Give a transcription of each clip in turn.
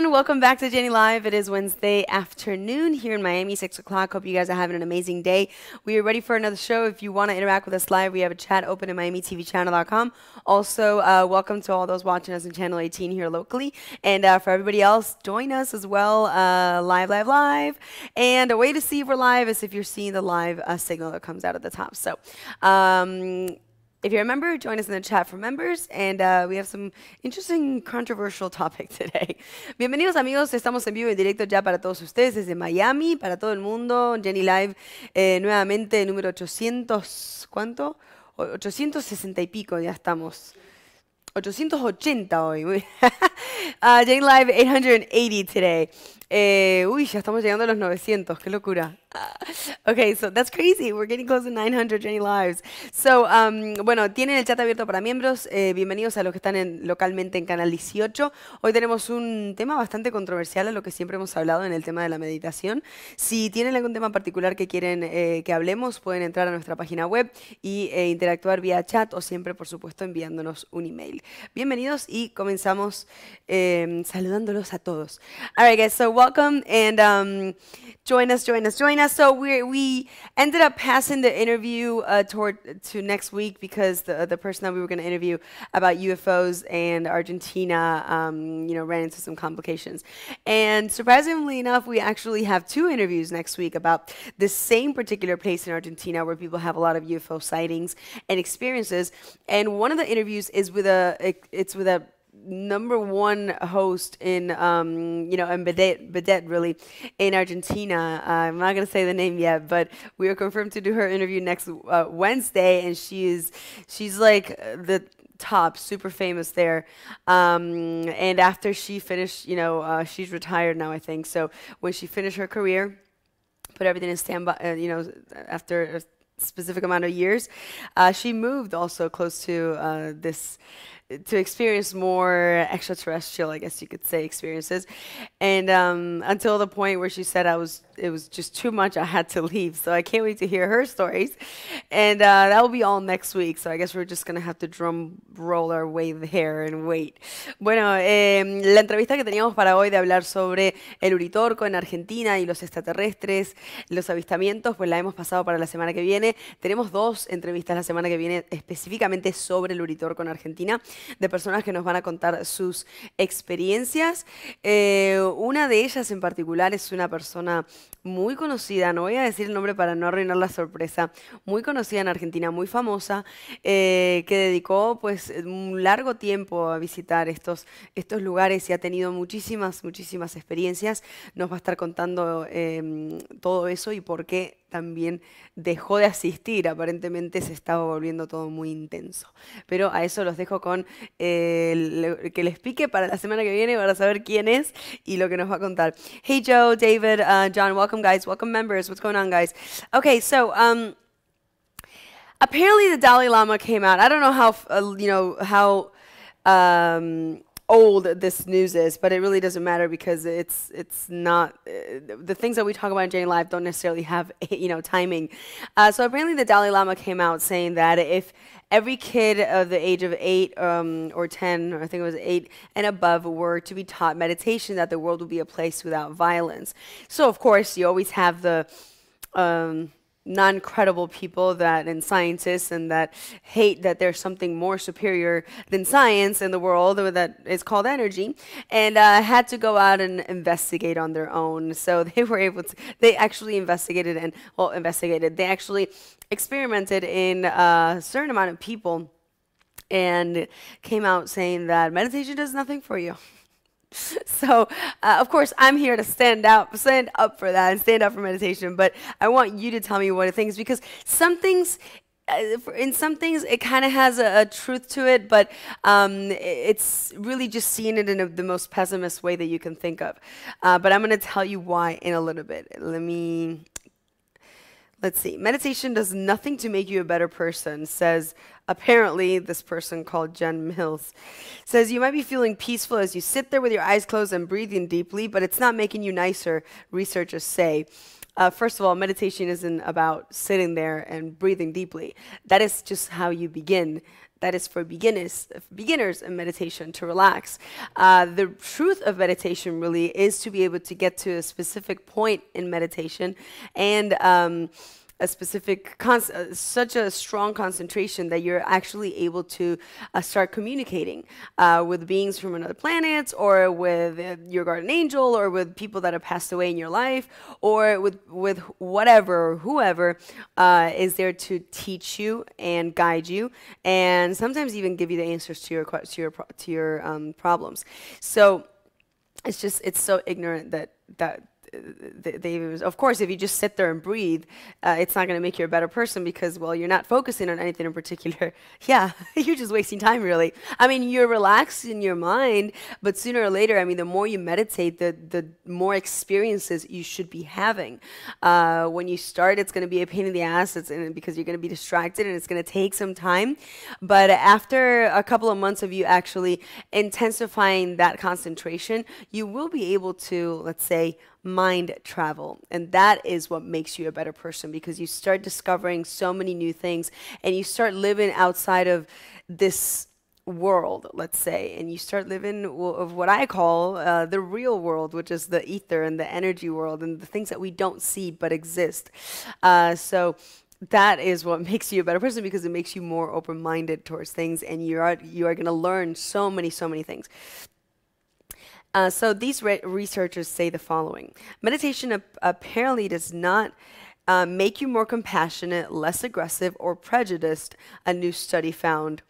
everyone. Welcome back to Jenny Live. It is Wednesday afternoon here in Miami, 6 o'clock. Hope you guys are having an amazing day. We are ready for another show. If you want to interact with us live, we have a chat open at MiamiTVChannel.com. Also, uh, welcome to all those watching us in Channel 18 here locally. And uh, for everybody else, join us as well, uh, live, live, live. And a way to see if we're live is if you're seeing the live uh, signal that comes out at the top. So, um, If you're a join us in the chat for members, and uh, we have some interesting, controversial topic today. Bienvenidos amigos, estamos en vivo y en directo ya para todos ustedes desde Miami, para todo el mundo. Jenny Live, eh, nuevamente número 800, ¿cuánto? 860 y pico, ya estamos. 880 hoy. Ah, Jenny Live 880 today. Eh, uy, ya estamos llegando a los 900, qué locura. Ok, so that's crazy. We're getting close to Jenny lives. So, um, bueno, tienen el chat abierto para miembros. Eh, bienvenidos a los que están localmente en Canal 18. Hoy tenemos un tema bastante controversial a lo que siempre hemos hablado en el tema de la meditación. Si tienen algún tema particular que quieren eh, que hablemos, pueden entrar a nuestra página web y eh, interactuar vía chat o siempre, por supuesto, enviándonos un email. Bienvenidos y comenzamos em, saludándolos a todos. All right, guys, so welcome and um, join us, join us. Dana, so we we ended up passing the interview uh, toward to next week because the the person that we were going to interview about UFOs and Argentina, um, you know, ran into some complications. And surprisingly enough, we actually have two interviews next week about the same particular place in Argentina where people have a lot of UFO sightings and experiences. And one of the interviews is with a it, it's with a number one host in, um, you know, in Bedet, Bedet, really, in Argentina. Uh, I'm not going to say the name yet, but we are confirmed to do her interview next uh, Wednesday, and she is, she's like uh, the top, super famous there. Um, and after she finished, you know, uh, she's retired now, I think. So when she finished her career, put everything in standby, uh, you know, after specific amount of years. Uh, she moved also close to uh, this to experience more extraterrestrial, I guess you could say, experiences. And um, until the point where she said I was, it was just too much. I had to leave. So I can't wait to hear her stories. And uh, that will be all next week. So I guess we're just gonna have to drum roll our way there and wait. Bueno, eh, la entrevista que teníamos para hoy de hablar sobre el uritorco en Argentina y los extraterrestres, los avistamientos, pues la hemos pasado para la semana que viene. Tenemos dos entrevistas la semana que viene específicamente sobre el uritorco en Argentina. de personas que nos van a contar sus experiencias. Eh, una de ellas en particular es una persona muy conocida, no voy a decir el nombre para no arruinar la sorpresa, muy conocida en Argentina, muy famosa, eh, que dedicó pues un largo tiempo a visitar estos, estos lugares y ha tenido muchísimas, muchísimas experiencias. Nos va a estar contando eh, todo eso y por qué también dejó de asistir, aparentemente se estaba volviendo todo muy intenso. Pero a eso los dejo con eh, que les pique para la semana que viene para saber quién es y lo que nos va a contar. Hey Joe, David, uh, John, welcome guys, welcome members, what's going on guys? Okay, so um, apparently the Dalai Lama came out. I don't know how uh, you know how um, old this news is, but it really doesn't matter because it's it's not uh, the things that we talk about in Jane Live don't necessarily have you know timing. Uh, so apparently, the Dalai Lama came out saying that if every kid of the age of eight um, or ten, or I think it was eight and above, were to be taught meditation, that the world would be a place without violence. So of course, you always have the um, non credible people that and scientists and that hate that there's something more superior than science in the world that is called energy and uh, had to go out and investigate on their own so they were able to they actually investigated and well investigated they actually experimented in uh, a certain amount of people and came out saying that meditation does nothing for you so uh, of course i'm here to stand out stand up for that and stand up for meditation but i want you to tell me what it thinks because some things uh, in some things it kind of has a, a, truth to it but um, it's really just seeing it in a, the most pessimist way that you can think of uh, but i'm going to tell you why in a little bit let me Let's see. Meditation does nothing to make you a better person, says apparently this person called Jen Mills. Says you might be feeling peaceful as you sit there with your eyes closed and breathing deeply, but it's not making you nicer, researchers say. Uh, first of all, meditation isn't about sitting there and breathing deeply. That is just how you begin that is for beginners, beginners in meditation to relax. Uh, the truth of meditation really is to be able to get to a specific point in meditation and um, a specific, uh, such a strong concentration that you're actually able to uh, start communicating uh, with beings from another planet or with uh, your guardian angel or with people that have passed away in your life or with, with whatever or whoever uh, is there to teach you and guide you and sometimes even give you the answers to your, to your, to your um, problems. So it's just, it's so ignorant that, that they, they, of course, if you just sit there and breathe, uh, it's not going to make you a better person because, well, you're not focusing on anything in particular. Yeah, you're just wasting time, really. I mean, you're relaxed in your mind, but sooner or later, I mean, the more you meditate, the the more experiences you should be having. Uh, when you start, it's going to be a pain in the ass, it's in, because you're going to be distracted and it's going to take some time. But after a couple of months of you actually intensifying that concentration, you will be able to, let's say, mind travel. And that is what makes you a better person because you start discovering so many new things and you start living outside of this world, let's say, and you start living of what I call uh, the real world, which is the ether and the energy world and the things that we don't see but exist. Uh, so that is what makes you a better person because it makes you more open-minded towards things, and you are you are going to learn so many so many things. Uh, so these re researchers say the following Meditation ap apparently does not uh, make you more compassionate, less aggressive, or prejudiced, a new study found.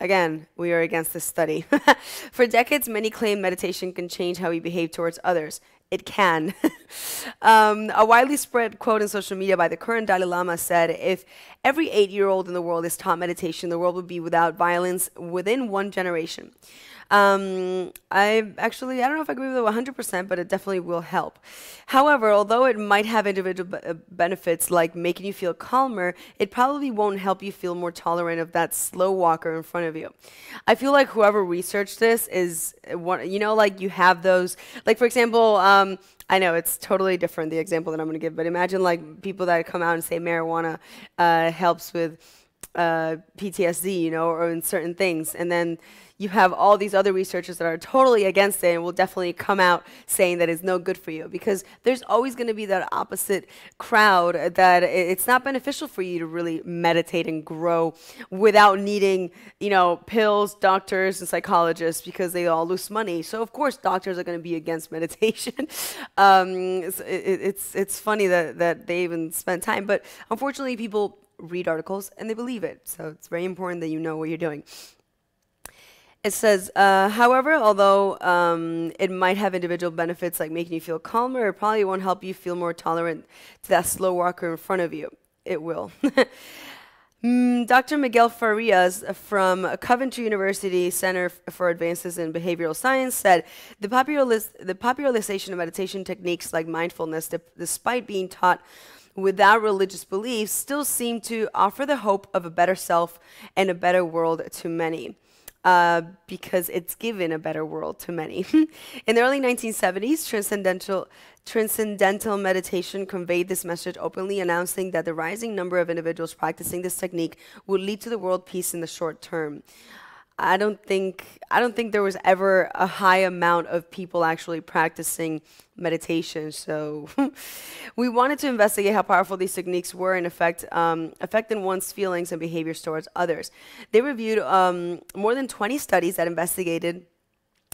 Again, we are against this study. For decades, many claim meditation can change how we behave towards others. It can. um, a widely spread quote in social media by the current Dalai Lama said If every eight year old in the world is taught meditation, the world would be without violence within one generation. Um, I actually, I don't know if I agree with it 100%, but it definitely will help. However, although it might have individual uh, benefits like making you feel calmer, it probably won't help you feel more tolerant of that slow walker in front of you. I feel like whoever researched this is one, you know, like you have those, like for example, um, I know it's totally different, the example that I'm going to give, but imagine like people that come out and say marijuana uh, helps with uh, PTSD, you know, or in certain things. And then you have all these other researchers that are totally against it and will definitely come out saying that it's no good for you because there's always going to be that opposite crowd that it's not beneficial for you to really meditate and grow without needing, you know, pills, doctors, and psychologists because they all lose money. So of course, doctors are going to be against meditation. um, it's, it's it's funny that that they even spend time, but unfortunately, people read articles and they believe it. So it's very important that you know what you're doing. It says, uh, however, although um, it might have individual benefits like making you feel calmer, it probably won't help you feel more tolerant to that slow walker in front of you. It will. Mm, Dr. Miguel Farias from Coventry University Center for Advances in Behavioral Science said the, popularis the popularization of meditation techniques like mindfulness, despite being taught without religious beliefs, still seem to offer the hope of a better self and a better world to many. Uh, because it's given a better world to many. in the early 1970s, transcendental, transcendental meditation conveyed this message openly, announcing that the rising number of individuals practicing this technique would lead to the world peace in the short term. I don't think I don't think there was ever a high amount of people actually practicing meditation. So we wanted to investigate how powerful these techniques were um, in effect um, affecting one's feelings and behaviors towards others. They reviewed um, more than 20 studies that investigated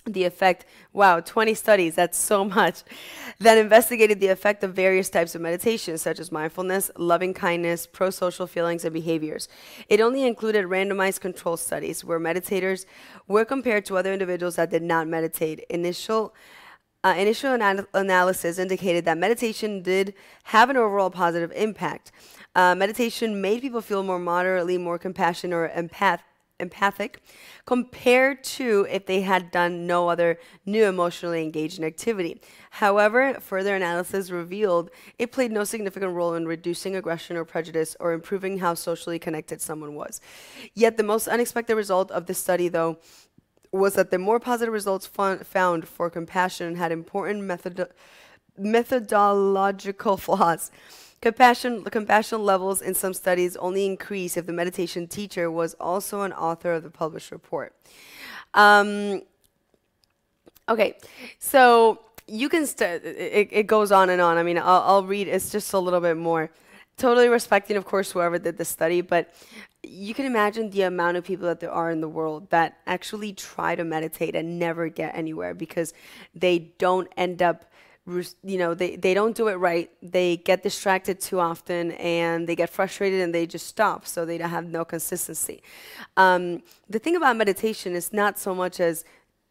the effect, wow, 20 studies, that's so much, that investigated the effect of various types of meditation, such as mindfulness, loving kindness, pro social feelings, and behaviors. It only included randomized control studies where meditators were compared to other individuals that did not meditate. Initial uh, initial ana analysis indicated that meditation did have an overall positive impact. Uh, meditation made people feel more moderately, more compassionate, or empath empathic compared to if they had done no other new emotionally engaging activity. However, further analysis revealed it played no significant role in reducing aggression or prejudice or improving how socially connected someone was. Yet the most unexpected result of this study, though, was that the more positive results found for compassion had important method methodological flaws. Compassion, compassion levels in some studies only increase if the meditation teacher was also an author of the published report. Um, okay, so you can, it, it, goes on and on. I mean, I'll, I'll read, it's just a little bit more. Totally respecting, of course, whoever did the study, but you can imagine the amount of people that there are in the world that actually try to meditate and never get anywhere because they don't end up you know, they, they don't do it right. They get distracted too often and they get frustrated and they just stop. So they don't have no consistency. Um, the thing about meditation is not so much as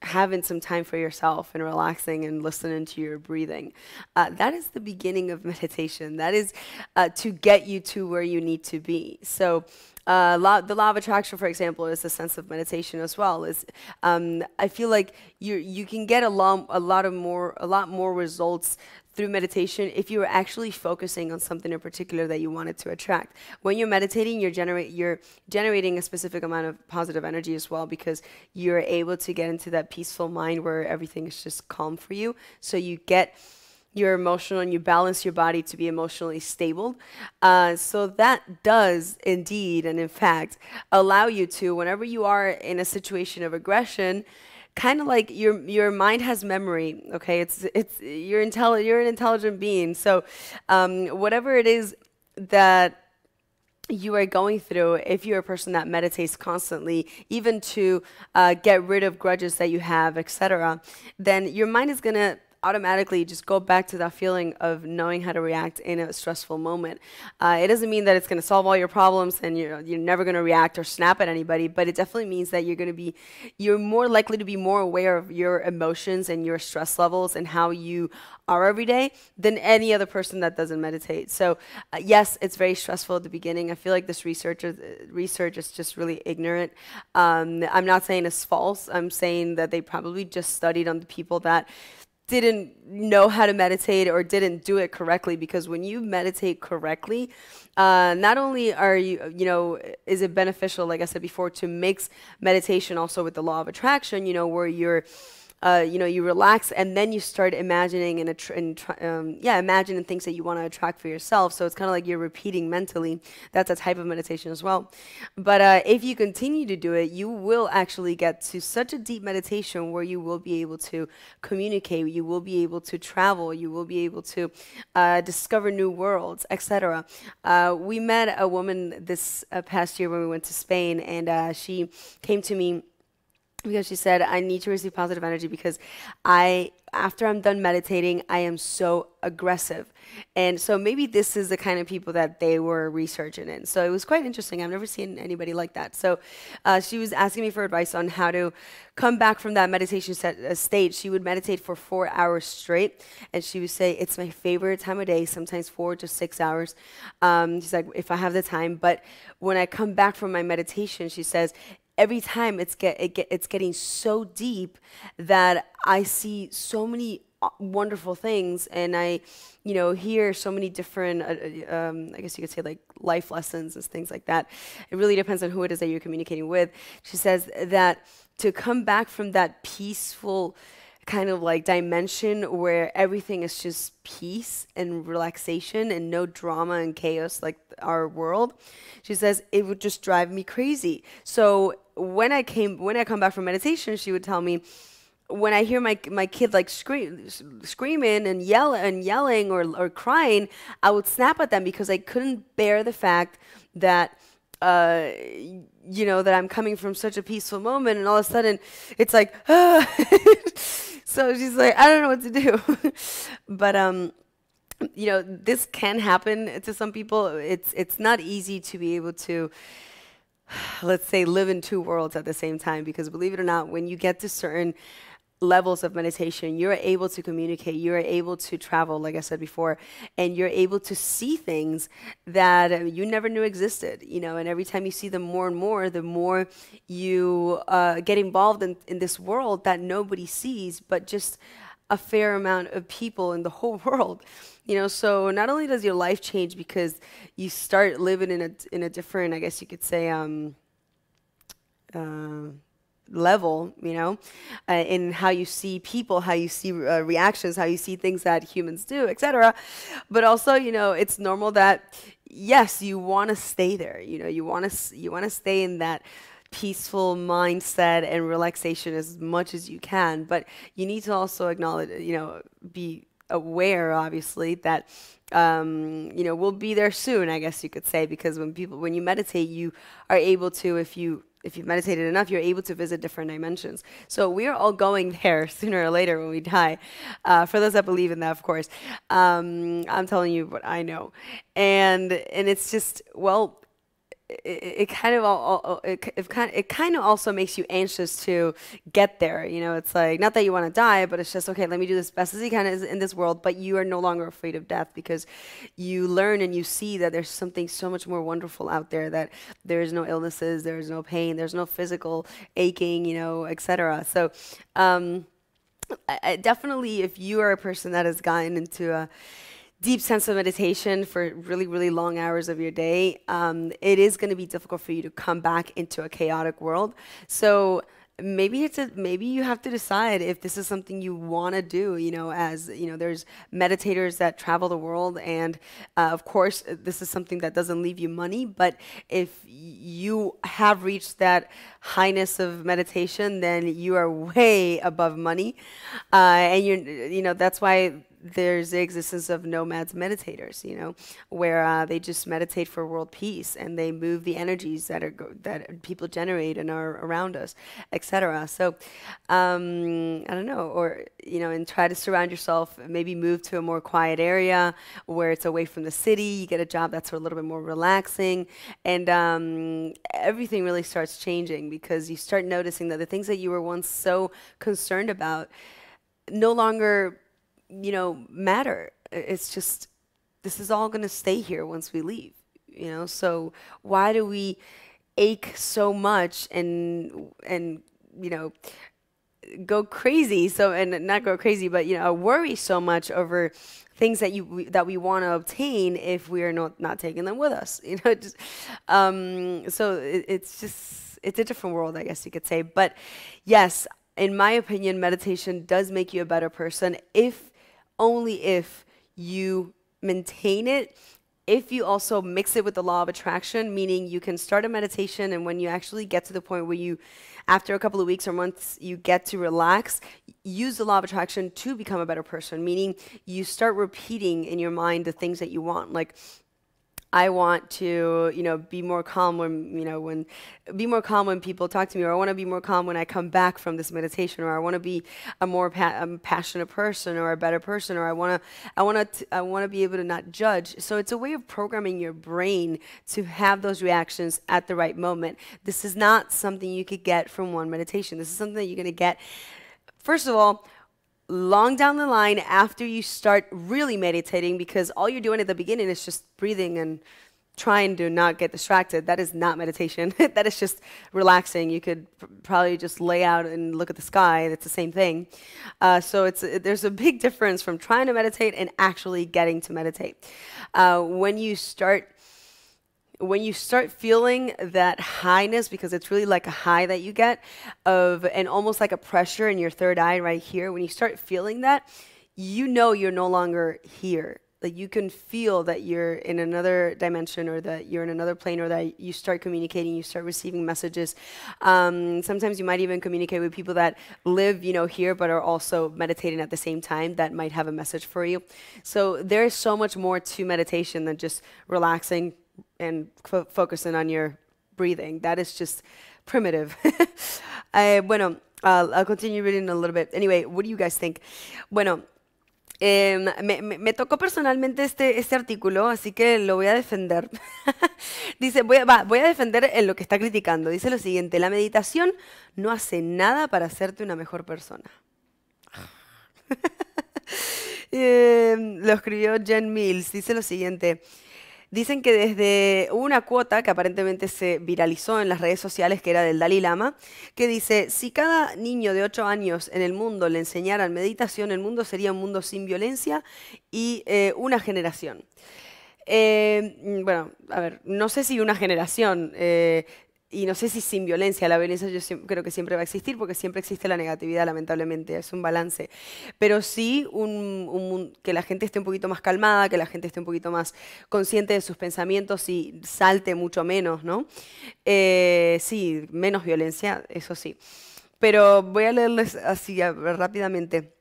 having some time for yourself and relaxing and listening to your breathing. Uh, that is the beginning of meditation. That is uh, to get you to where you need to be. So uh, the law of attraction, for example, is a sense of meditation as well. Is um, I feel like you you can get a lot a lot of more a lot more results through meditation if you are actually focusing on something in particular that you wanted to attract. When you're meditating, you're generate you're generating a specific amount of positive energy as well because you're able to get into that peaceful mind where everything is just calm for you. So you get you're emotional and you balance your body to be emotionally stable. Uh, so that does indeed and in fact allow you to, whenever you are in a situation of aggression, kind of like your your mind has memory. Okay, it's it's you're intelli- you're an intelligent being. So um, whatever it is that you are going through if you're a person that meditates constantly even to uh, get rid of grudges that you have etc then your mind is going to automatically just go back to that feeling of knowing how to react in a stressful moment. Uh, it doesn't mean that it's going to solve all your problems and you're, you're never going to react or snap at anybody, but it definitely means that you're going to be, you're more likely to be more aware of your emotions and your stress levels and how you are every day than any other person that doesn't meditate. So uh, yes, it's very stressful at the beginning. I feel like this research is, research is just really ignorant. Um, I'm not saying it's false. I'm saying that they probably just studied on the people that didn't know how to meditate or didn't do it correctly because when you meditate correctly uh, not only are you you know is it beneficial like i said before to mix meditation also with the law of attraction you know where you're uh, you know, you relax and then you start imagining and, and um, yeah, imagining things that you want to attract for yourself. So it's kind of like you're repeating mentally. That's a type of meditation as well. But uh, if you continue to do it, you will actually get to such a deep meditation where you will be able to communicate, you will be able to travel, you will be able to uh, discover new worlds, etc. Uh, we met a woman this uh, past year when we went to Spain, and she came to me because she said i need to receive positive energy because i after i'm done meditating i am so aggressive and so maybe this is the kind of people that they were researching in so it was quite interesting i've never seen anybody like that so uh, she was asking me for advice on how to come back from that meditation set, uh, state she would meditate for four hours straight and she would say it's my favorite time of day sometimes four to six hours um, she's like if i have the time but when i come back from my meditation she says every time it's get, it get, it's getting so deep that I see so many uh, wonderful things and I you know hear so many different uh, uh, um, I guess you could say like life lessons and things like that it really depends on who it is that you're communicating with she says that to come back from that peaceful kind of like dimension where everything is just peace and relaxation and no drama and chaos like our world. She says it would just drive me crazy. So when I came when I come back from meditation, she would tell me when I hear my my kid like scream, screaming and yell and yelling or or crying, I would snap at them because I couldn't bear the fact that uh, you know, that I'm coming from such a peaceful moment, and all of a sudden, it's like, ah. so she's like, I don't know what to do. but um, you know, this can happen to some people. It's it's not easy to be able to let's say live in two worlds at the same time because believe it or not when you get to certain levels of meditation, you're able to communicate, you're able to travel, like I said before, and you're able to see things that you never knew existed, you know, and every time you see them more and more, the more you uh, get involved in, in this world that nobody sees, but just a fair amount of people in the whole world you know so not only does your life change because you start living in a in a different i guess you could say um uh, level, you know, uh, in how you see people, how you see uh, reactions, how you see things that humans do, etc. But also, you know, it's normal that yes, you want to stay there. You know, you want to you want to stay in that peaceful mindset and relaxation as much as you can, but you need to also acknowledge, you know, be aware obviously that um, you know we'll be there soon i guess you could say because when people when you meditate you are able to if you if you've meditated enough, you're able to visit different dimensions. So we are all going there sooner or later when we die. Uh, for those that believe in that, of course, um, I'm telling you what I know, and and it's just well, it, it kind of all, it, it kind it kind of also makes you anxious to get there. You know, it's like not that you want to die, but it's just okay. Let me do this best as you can in this world. But you are no longer afraid of death because you learn and you see that there's something so much more wonderful out there. That there is no illnesses, there is no pain, there's no physical aching, you know, etc. So. Um, I, I definitely, if you are a person that has gotten into a deep sense of meditation for really, really long hours of your day, um, it is going to be difficult for you to come back into a chaotic world. So maybe it's a, maybe you have to decide if this is something you want to do you know as you know there's meditators that travel the world and uh, of course this is something that doesn't leave you money but if you have reached that highness of meditation then you are way above money uh, and you're you know that's why there's the existence of nomads meditators, you know, where uh, they just meditate for world peace and they move the energies that are that people generate and are around us, etc. So, um, I don't know, or you know, and try to surround yourself. Maybe move to a more quiet area where it's away from the city. You get a job that's a little bit more relaxing, and um, everything really starts changing because you start noticing that the things that you were once so concerned about no longer you know, matter. It's just, this is all going to stay here once we leave, you know? So why do we ache so much and, and, you know, go crazy so and not go crazy but you know worry so much over things that you that we want to obtain if we are not not taking them with us you know just, um, so it, it's just it's a different world i guess you could say but yes in my opinion meditation does make you a better person if only if you maintain it if you also mix it with the law of attraction, meaning you can start a meditation, and when you actually get to the point where you, after a couple of weeks or months, you get to relax, use the law of attraction to become a better person, meaning you start repeating in your mind the things that you want. Like, I want to, you know, be more calm when, you know, when, be more calm when people talk to me, or I want to be more calm when I come back from this meditation, or I want to be a more pa passionate person, or a better person, or I want to, I want to, I want to be able to not judge. So it's a way of programming your brain to have those reactions at the right moment. This is not something you could get from one meditation. This is something that you're going to get. First of all, long down the line after you start really meditating because all you're doing at the beginning is just breathing and trying to not get distracted. That is not meditation. that is just relaxing. You could pr probably just lay out and look at the sky. That's the same thing. Uh, so it's it, there's a big difference from trying to meditate and actually getting to meditate. Uh, when you start when you start feeling that highness, because it's really like a high that you get of, and almost like a pressure in your third eye right here, when you start feeling that, you know you're no longer here. Like you can feel that you're in another dimension or that you're in another plane or that you start communicating, you start receiving messages. Um, sometimes you might even communicate with people that live, you know, here but are also meditating at the same time that might have a message for you. So there is so much more to meditation than just relaxing and focusing on your breathing. That is just primitive. Eh, bueno, I'll, continue reading a little bit. Anyway, what do you guys think? Bueno, em, me, tocó personalmente este, este, artículo, así que lo voy a defender. Dice, voy a, defender lo que está criticando. Dice lo siguiente, la meditación no hace nada para hacerte una mejor persona. Em, lo escribió Jen Mills. Dice lo siguiente, Dicen que desde una cuota que aparentemente se viralizó en las redes sociales, que era del Dalai Lama, que dice, si cada niño de 8 años en el mundo le enseñaran meditación, el mundo sería un mundo sin violencia y eh, una generación. Eh, mm, bueno, a ver, no sé si una generación. Eh, y no sé si sin violencia, la violencia yo creo que siempre va a existir porque siempre existe la negatividad, lamentablemente, es un balance. Pero sí un, que la gente esté un poquito más calmada, que la gente esté un poquito más consciente de sus pensamientos y salte mucho menos, ¿no? Eh, sí, menos violencia, eso sí. Pero voy a leerles así rápidamente.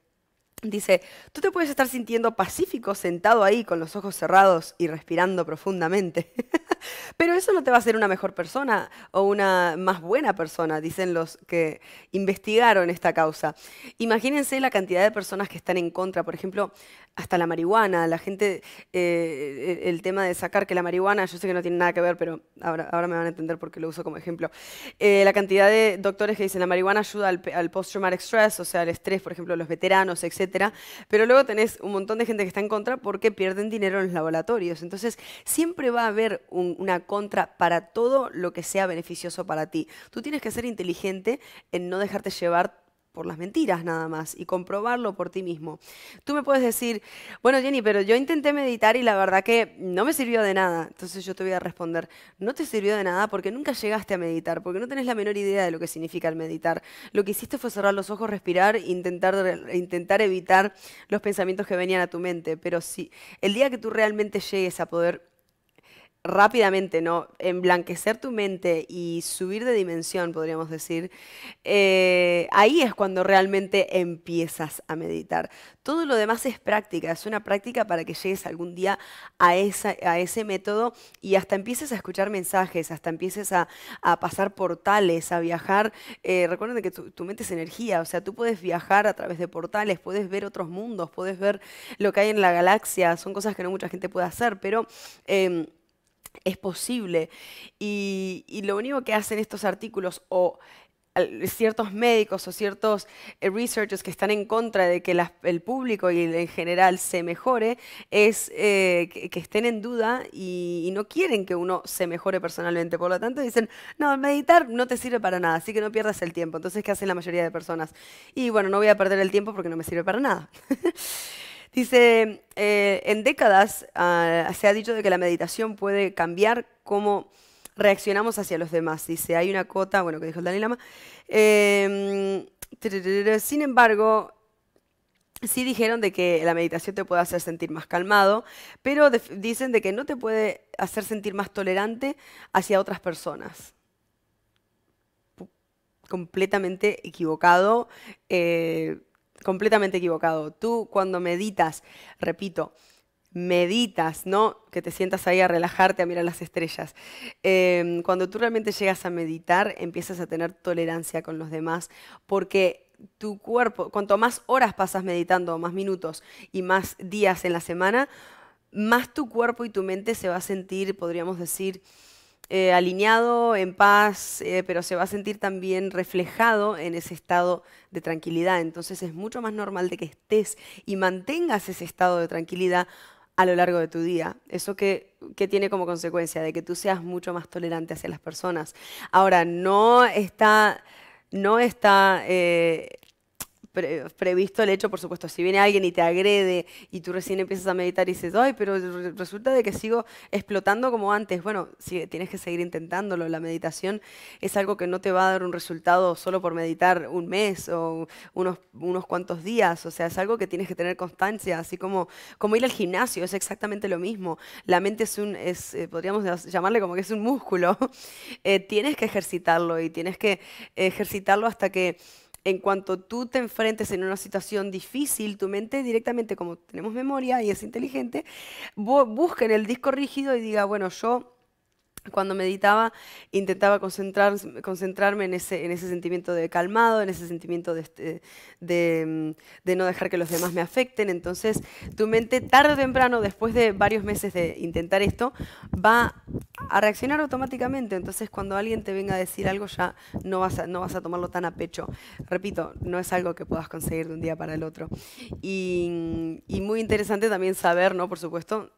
Dice, tú te puedes estar sintiendo pacífico sentado ahí con los ojos cerrados y respirando profundamente, pero eso no te va a hacer una mejor persona o una más buena persona, dicen los que investigaron esta causa. Imagínense la cantidad de personas que están en contra. Por ejemplo, hasta la marihuana, la gente, eh, eh, el tema de sacar que la marihuana, yo sé que no tiene nada que ver, pero ahora, ahora me van a entender porque lo uso como ejemplo. Eh, la cantidad de doctores que dicen la marihuana ayuda al, post-traumatic stress, o sea, al estrés, por ejemplo, los veteranos, etc. pero luego tenés un montón de gente que está en contra porque pierden dinero en los laboratorios. Entonces, siempre va a haber una contra para todo lo que sea beneficioso para ti. Tú tienes que ser inteligente en no dejarte llevar por las mentiras nada más y comprobarlo por ti mismo. Tú me puedes decir, bueno Jenny, pero yo intenté meditar y la verdad que no me sirvió de nada. Entonces yo te voy a responder, no te sirvió de nada porque nunca llegaste a meditar, porque no tenés la menor idea de lo que significa el meditar. Lo que hiciste fue cerrar los ojos, respirar, intentar, intentar evitar los pensamientos que venían a tu mente. Pero si el día que tú realmente llegues a poder rápidamente, ¿no? Emblanquecer tu mente y subir de dimensión, podríamos decir, eh, ahí es cuando realmente empiezas a meditar. Todo lo demás es práctica, es una práctica para que llegues algún día a, esa, a ese método y hasta empieces a escuchar mensajes, hasta empieces a, pasar portales, a viajar. Eh, recuerden que tu, mente es energía, o sea, tú puedes viajar a través de portales, puedes ver otros mundos, puedes ver lo que hay en la galaxia, son cosas que no mucha gente puede hacer, pero... Em, es posible. Y, lo único que hacen estos artículos o ciertos médicos o ciertos eh, researchers que están en contra de que el público y en general se mejore es eh, que, estén en duda y, no quieren que uno se mejore personalmente. Por lo tanto dicen, no, meditar no te sirve para nada, así que no pierdas el tiempo. Entonces, ¿qué hacen la mayoría de personas? Y bueno, no voy a perder el tiempo porque no me sirve para nada. Dice, eh, en décadas ah, se ha dicho de que la meditación puede cambiar cómo reaccionamos hacia los demás. Dice, hay una cota, bueno, que dijo el Dalai Lama. Em, sin embargo, sí dijeron de que la meditación te puede hacer sentir más calmado, pero dicen de que no te puede hacer sentir más tolerante hacia otras personas. completamente equivocado. Eh, completamente equivocado. Tú cuando meditas, repito, meditas, ¿no? Que te sientas ahí a relajarte, a mirar las estrellas. Em, cuando tú realmente llegas a meditar, empiezas a tener tolerancia con los demás, porque tu cuerpo, cuanto más horas pasas meditando, más minutos y más días en la semana, más tu cuerpo y tu mente se va a sentir, podríamos decir, eh, alineado, en paz, eh, pero se va a sentir también reflejado en ese estado de tranquilidad. Entonces es mucho más normal de que estés y mantengas ese estado de tranquilidad a lo largo de tu día. Eso que, tiene como consecuencia de que tú seas mucho más tolerante hacia las personas. Ahora, no está, no está eh, previsto el hecho, por supuesto. Si viene alguien y te agrede y tú recién empiezas a meditar y dices, ay, pero resulta de que sigo explotando como antes. Bueno, sí, tienes que seguir intentándolo. La meditación es algo que no te va a dar un resultado solo por meditar un mes o unos, unos cuantos días. O sea, es algo que tienes que tener constancia, así como, como ir al gimnasio, es exactamente lo mismo. La mente es un, es, eh, podríamos llamarle como que es un músculo. Eh, tienes que ejercitarlo y tienes que ejercitarlo hasta que en cuanto tú te enfrentes en una situación difícil, tu mente directamente, como tenemos memoria y es inteligente, busca en el disco rígido y diga, bueno, yo cuando meditaba intentaba concentrarme en ese, sentimiento de calmado, en ese sentimiento este, mm, de, no dejar que los demás me afecten. Entonces tu mente tarde o temprano, después de varios meses de intentar esto, va a reaccionar automáticamente. Entonces cuando alguien te venga a decir algo ya no vas a, tomarlo tan a pecho. Repito, no es algo que puedas conseguir de un día para el otro. Y, y muy interesante también saber, Por supuesto,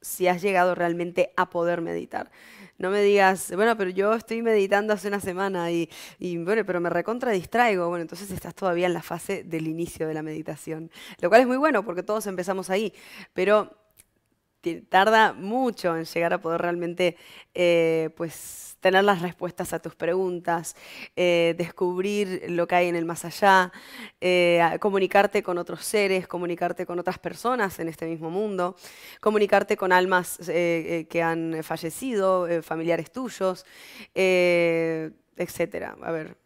si has llegado realmente a poder meditar. No me digas, bueno, pero yo estoy meditando hace una semana y, bueno, pero me recontra distraigo. Bueno, entonces estás todavía en la fase del inicio de la meditación, lo cual es muy bueno porque todos empezamos ahí, pero tarda mucho en llegar a poder realmente, eh, pues, tener las respuestas a tus preguntas, eh, descubrir lo que hay en el más allá, eh, comunicarte con otros seres, comunicarte con otras personas en este mismo mundo, comunicarte con almas eh, que han fallecido, familiares tuyos, etcétera. A ver.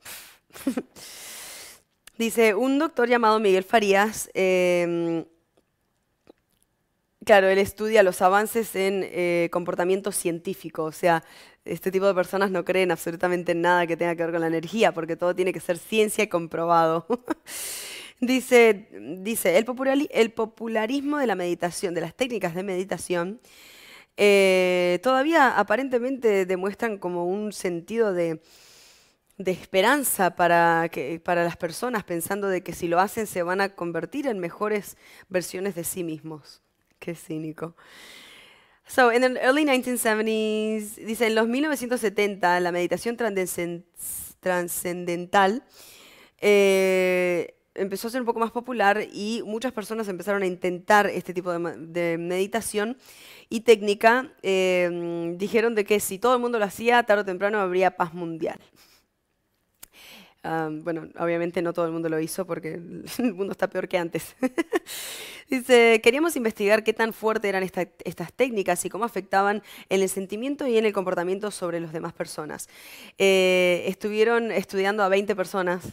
Dice, un doctor llamado Miguel Farías em, Claro, él estudia los avances en comportamiento científico, o sea, este tipo de personas no creen absolutamente en nada que tenga que ver con la energía, porque todo tiene que ser ciencia y comprobado. dice, dice el, popularismo de la meditación, de las técnicas de meditación, eh, todavía aparentemente demuestran como un sentido de, esperanza para, para las personas, pensando de que si lo hacen se van a convertir en mejores versiones de sí mismos. Qué cínico. So, early 1970s, en los 1970, la meditación trascendental eh, empezó a ser un poco más popular y muchas personas empezaron a intentar este tipo de, meditación y técnica. Eh, dijeron de que si todo el mundo lo hacía, tarde o temprano habría paz mundial. Ah, bueno, obviamente no todo el mundo lo hizo porque el mundo está peor que antes. Dice, queríamos investigar qué tan fuerte eran estas técnicas y cómo afectaban en el sentimiento y en el comportamiento sobre las demás personas. Eh, estuvieron estudiando a 20 personas.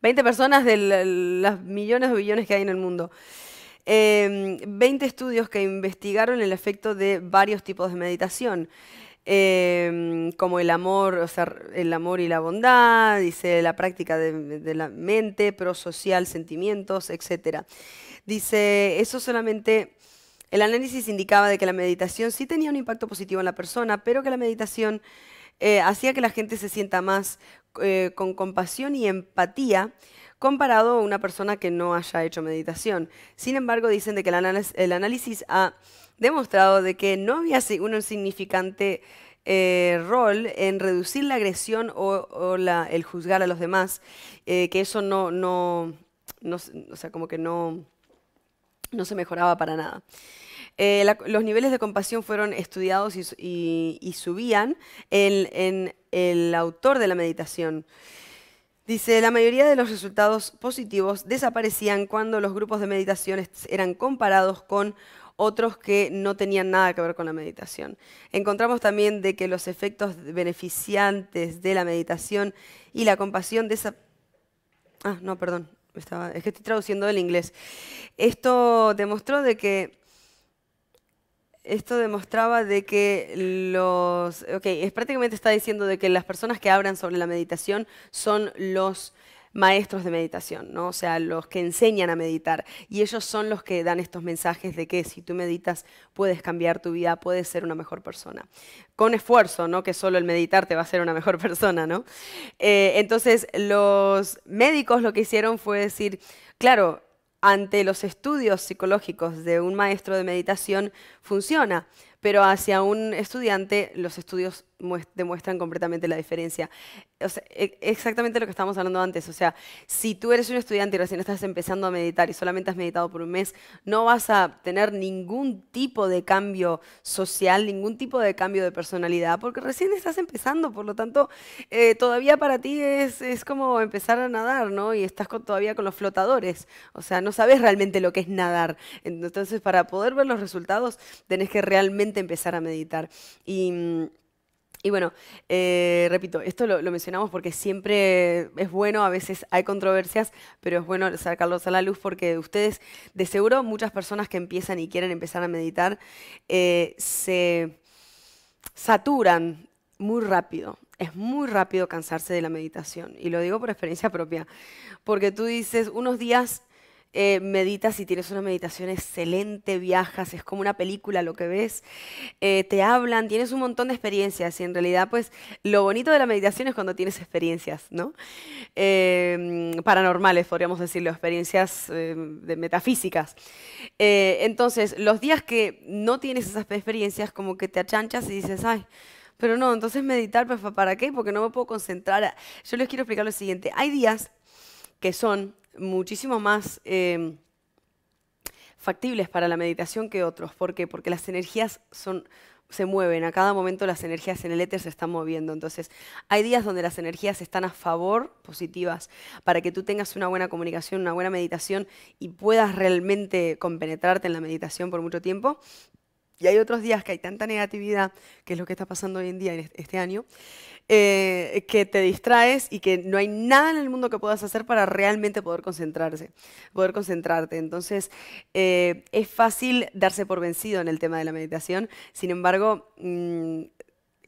20 personas de las millones o billones que hay en el mundo. 20 em, estudios que investigaron el efecto de varios tipos de meditación. Em, como el amor, o sea, el amor y la bondad, dice la práctica de, la mente, prosocial, sentimientos, etc. Dice, eso solamente, el análisis indicaba de que la meditación sí tenía un impacto positivo en la persona, pero que la meditación eh, hacía que la gente se sienta más eh, con compasión y empatía comparado a una persona que no haya hecho meditación. Sin embargo, dicen de que el, análisis ha demostrado de que no había un significante eh, rol en reducir la agresión o, el juzgar a los demás, eh, que eso no, no, o sea, como que no, no se mejoraba para nada. Eh, los niveles de compasión fueron estudiados y, subían en, en, el autor de la meditación. Dice, la mayoría de los resultados positivos desaparecían cuando los grupos de meditación eran comparados con otros que no tenían nada que ver con la meditación. Encontramos también de que los efectos beneficiantes de la meditación y la compasión de esa... Ah, no, perdón, es que estoy traduciendo del inglés. Esto demostró de que... Esto demostraba de que los... Ok, es, prácticamente está diciendo de que las personas que hablan sobre la meditación son los maestros de meditación, ¿no? o sea, los que enseñan a meditar. Y ellos son los que dan estos mensajes de que si tú meditas puedes cambiar tu vida, puedes ser una mejor persona. Con esfuerzo, no que solo el meditar te va a ser una mejor persona. ¿no? Eh, entonces, los médicos lo que hicieron fue decir, claro, ante los estudios psicológicos de un maestro de meditación funciona, pero hacia un estudiante los estudios demuestran completamente la diferencia. O sea, e-, exactamente lo que estábamos hablando antes, o sea, si tú eres un estudiante y recién estás empezando a meditar y solamente has meditado por un mes, no vas a tener ningún tipo de cambio social, ningún tipo de cambio de personalidad, porque recién estás empezando, por lo tanto, eh, todavía para ti es, es, como empezar a nadar, ¿no? Y estás todavía con los flotadores, o sea, no sabes realmente lo que es nadar. Entonces, para poder ver los resultados, tenés que realmente empezar a meditar. Y mm, y bueno, eh, repito, esto lo, mencionamos porque siempre es bueno, a veces hay controversias, pero es bueno sacarlos a la luz porque ustedes, de seguro, muchas personas que empiezan y quieren empezar a meditar, eh, se saturan muy rápido. Es muy rápido cansarse de la meditación. Y lo digo por experiencia propia, porque tú dices, unos días eh, meditas y tienes una meditación excelente, viajas, es como una película lo que ves, eh, te hablan, tienes un montón de experiencias y en realidad pues lo bonito de la meditación es cuando tienes experiencias, ¿no? Em, paranormales, podríamos decirlo, experiencias em, de metafísicas. Eh, entonces, los días que no tienes esas experiencias, como que te achanchas y dices, ay, pero no, entonces meditar, pues, ¿para qué? Porque no me puedo concentrar. Yo les quiero explicar lo siguiente. Hay días que son muchísimo más em, factibles para la meditación que otros. ¿Por qué? Porque las energías son, se mueven, a cada momento las energías en el éter se están moviendo. Entonces, hay días donde las energías están a favor, positivas, para que tú tengas una buena comunicación, una buena meditación y puedas realmente compenetrarte en la meditación por mucho tiempo y hay otros días que hay tanta negatividad, que es lo que está pasando hoy en día, en este año, eh, que te distraes y que no hay nada en el mundo que puedas hacer para realmente poder concentrarse, poder concentrarte. Entonces, eh, es fácil darse por vencido en el tema de la meditación. Sin embargo, mm,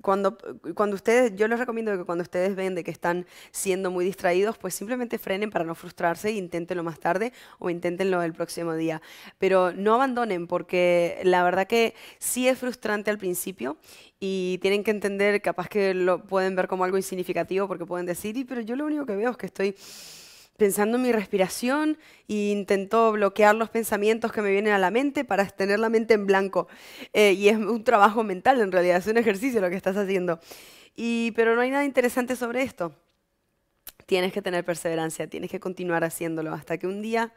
cuando, cuando ustedes, yo les recomiendo que cuando ustedes ven de que están siendo muy distraídos, pues simplemente frenen para no frustrarse, e lo más tarde o lo el próximo día. Pero no abandonen porque la verdad que sí es frustrante al principio y tienen que entender, capaz que lo pueden ver como algo insignificativo porque pueden decir, pero yo lo único que veo es que estoy pensando en mi respiración e intento bloquear los pensamientos que me vienen a la mente para tener la mente en blanco. Eh, y es un trabajo mental en realidad, es un ejercicio lo que estás haciendo. Y, pero no hay nada interesante sobre esto. Tienes que tener perseverancia, tienes que continuar haciéndolo hasta que un día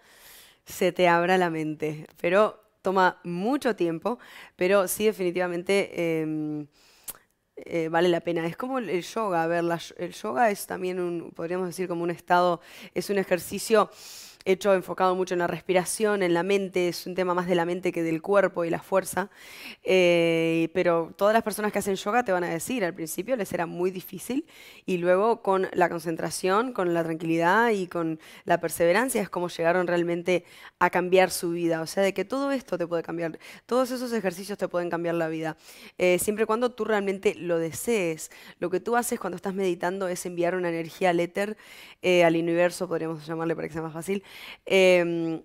se te abra la mente. Pero toma mucho tiempo, pero sí definitivamente... Em, eh, vale la pena. Es como el yoga, ver, el yoga es también un, podríamos decir como un estado, es un ejercicio hecho enfocado mucho en la respiración, en la mente, es un tema más de la mente que del cuerpo y la fuerza, eh, pero todas las personas que hacen yoga te van a decir, al principio les era muy difícil y luego con la concentración, con la tranquilidad y con la perseverancia es como llegaron realmente a cambiar su vida, o sea, de que todo esto te puede cambiar, todos esos ejercicios te pueden cambiar la vida, eh, siempre y cuando tú realmente lo desees, lo que tú haces cuando estás meditando es enviar una energía al éter, eh, al universo, podríamos llamarle para que sea más fácil, Em,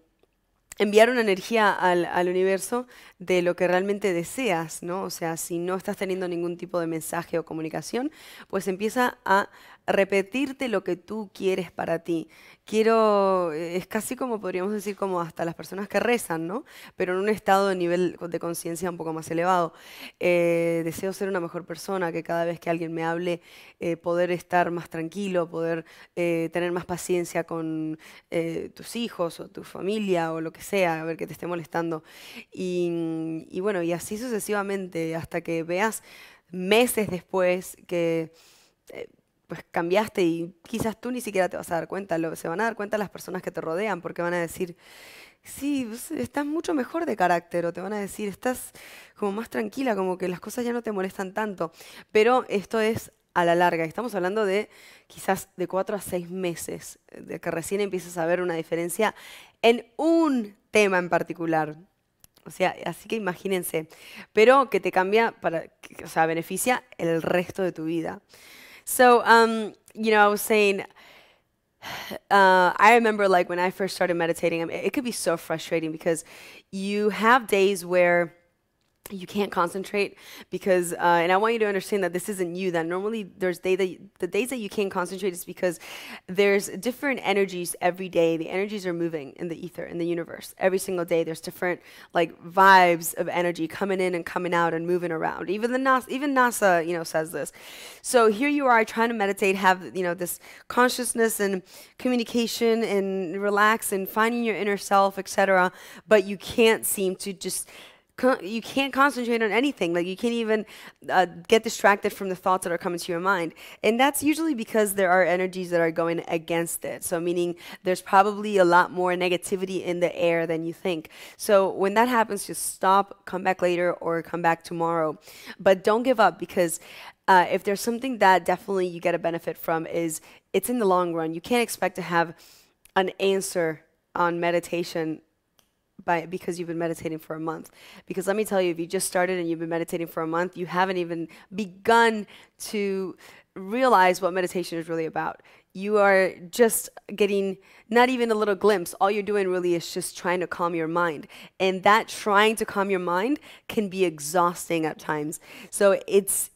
enviar una energía al, al, universo de lo que realmente deseas, ¿no? O sea, si no estás teniendo ningún tipo de mensaje o comunicación, pues empieza a repetirte lo que tú quieres para ti. Quiero, eh, es casi como podríamos decir, como hasta las personas que rezan, ¿no? Pero en un estado de nivel de conciencia un poco más elevado. Eh, deseo ser una mejor persona, que cada vez que alguien me hable, eh, poder estar más tranquilo, poder tener más paciencia con tus hijos o tu familia o lo que sea, a ver que te esté molestando. Y, y bueno, y así sucesivamente, hasta que veas meses después que pues cambiaste y quizás tú ni siquiera te vas a dar cuenta, se van a dar cuenta las personas que te rodean porque van a decir, sí, estás mucho mejor de carácter o te van a decir, estás como más tranquila, como que las cosas ya no te molestan tanto. Pero esto es a la larga, estamos hablando de quizás de cuatro a seis meses, eh, de que recién empiezas a ver una diferencia en un tema en particular. O sea, así que imagínense, pero que te cambia, para, o sea, beneficia el resto de tu vida. So, um, you know, I was saying, uh, I remember like when I first started meditating, I mean, it could be so frustrating because you have days where you can't concentrate because uh, and i want you to understand that this isn't you that normally there's day that you, the days that you can't concentrate is because there's different energies every day the energies are moving in the ether in the universe every single day there's different like vibes of energy coming in and coming out and moving around even the nasa even nasa you know says this so here you are trying to meditate have you know this consciousness and communication and relax and finding your inner self etc but you can't seem to just you can't concentrate on anything. Like you can't even uh, get distracted from the thoughts that are coming to your mind. And that's usually because there are energies that are going against it. So meaning there's probably a lot more negativity in the air than you think. So when that happens, just stop, come back later, or come back tomorrow. But don't give up because uh, if there's something that definitely you get a benefit from is it's in the long run. You can't expect to have an answer on meditation by because you've been meditating for a month. Because let me tell you, if you just started and you've been meditating for a month, you haven't even begun to realize what meditation is really about. You are just getting not even a little glimpse. All you're doing really is just trying to calm your mind. And that trying to calm your mind can be exhausting at times. So it's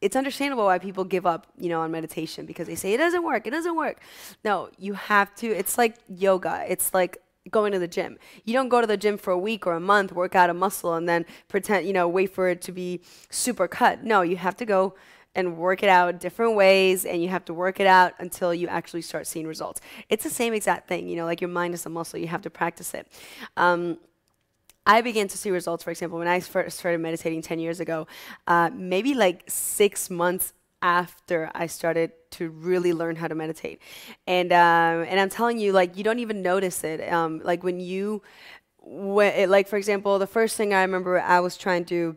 it's understandable why people give up, you know, on meditation because they say it doesn't work, it doesn't work. No, you have to. It's like yoga. It's like going to the gym. You don't go to the gym for a week or a month, work out a muscle, and then pretend, you know, wait for it to be super cut. No, you have to go and work it out different ways and you have to work it out until you actually start seeing results. It's the same exact thing, you know, like your mind is a muscle, you have to practice it. Um, I began to see results, for example, when I first started meditating 10 years ago, uh, maybe like six months after I started to really learn how to meditate. And um, and I'm telling you, like you don't even notice it. Um, like when you, when it, like for example, the first thing I remember I was trying to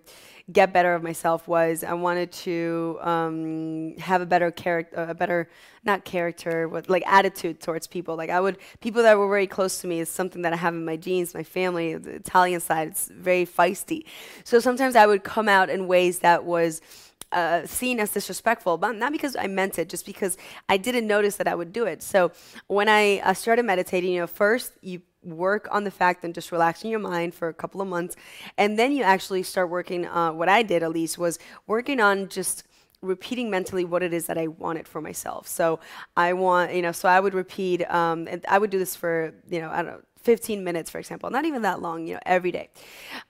get better of myself was I wanted to um, have a better character, uh, a better not character, but like attitude towards people. Like I would people that were very close to me is something that I have in my genes, my family, the Italian side. It's very feisty. So sometimes I would come out in ways that was uh, seen as disrespectful, but not because I meant it, just because I didn't notice that I would do it. So when I uh, started meditating, you know, first you work on the fact and just relaxing your mind for a couple of months, and then you actually start working. Uh, what I did at least was working on just repeating mentally what it is that I wanted for myself. So I want, you know, so I would repeat, um, and I would do this for, you know, I don't know, 15 minutes, for example, not even that long, you know, every day.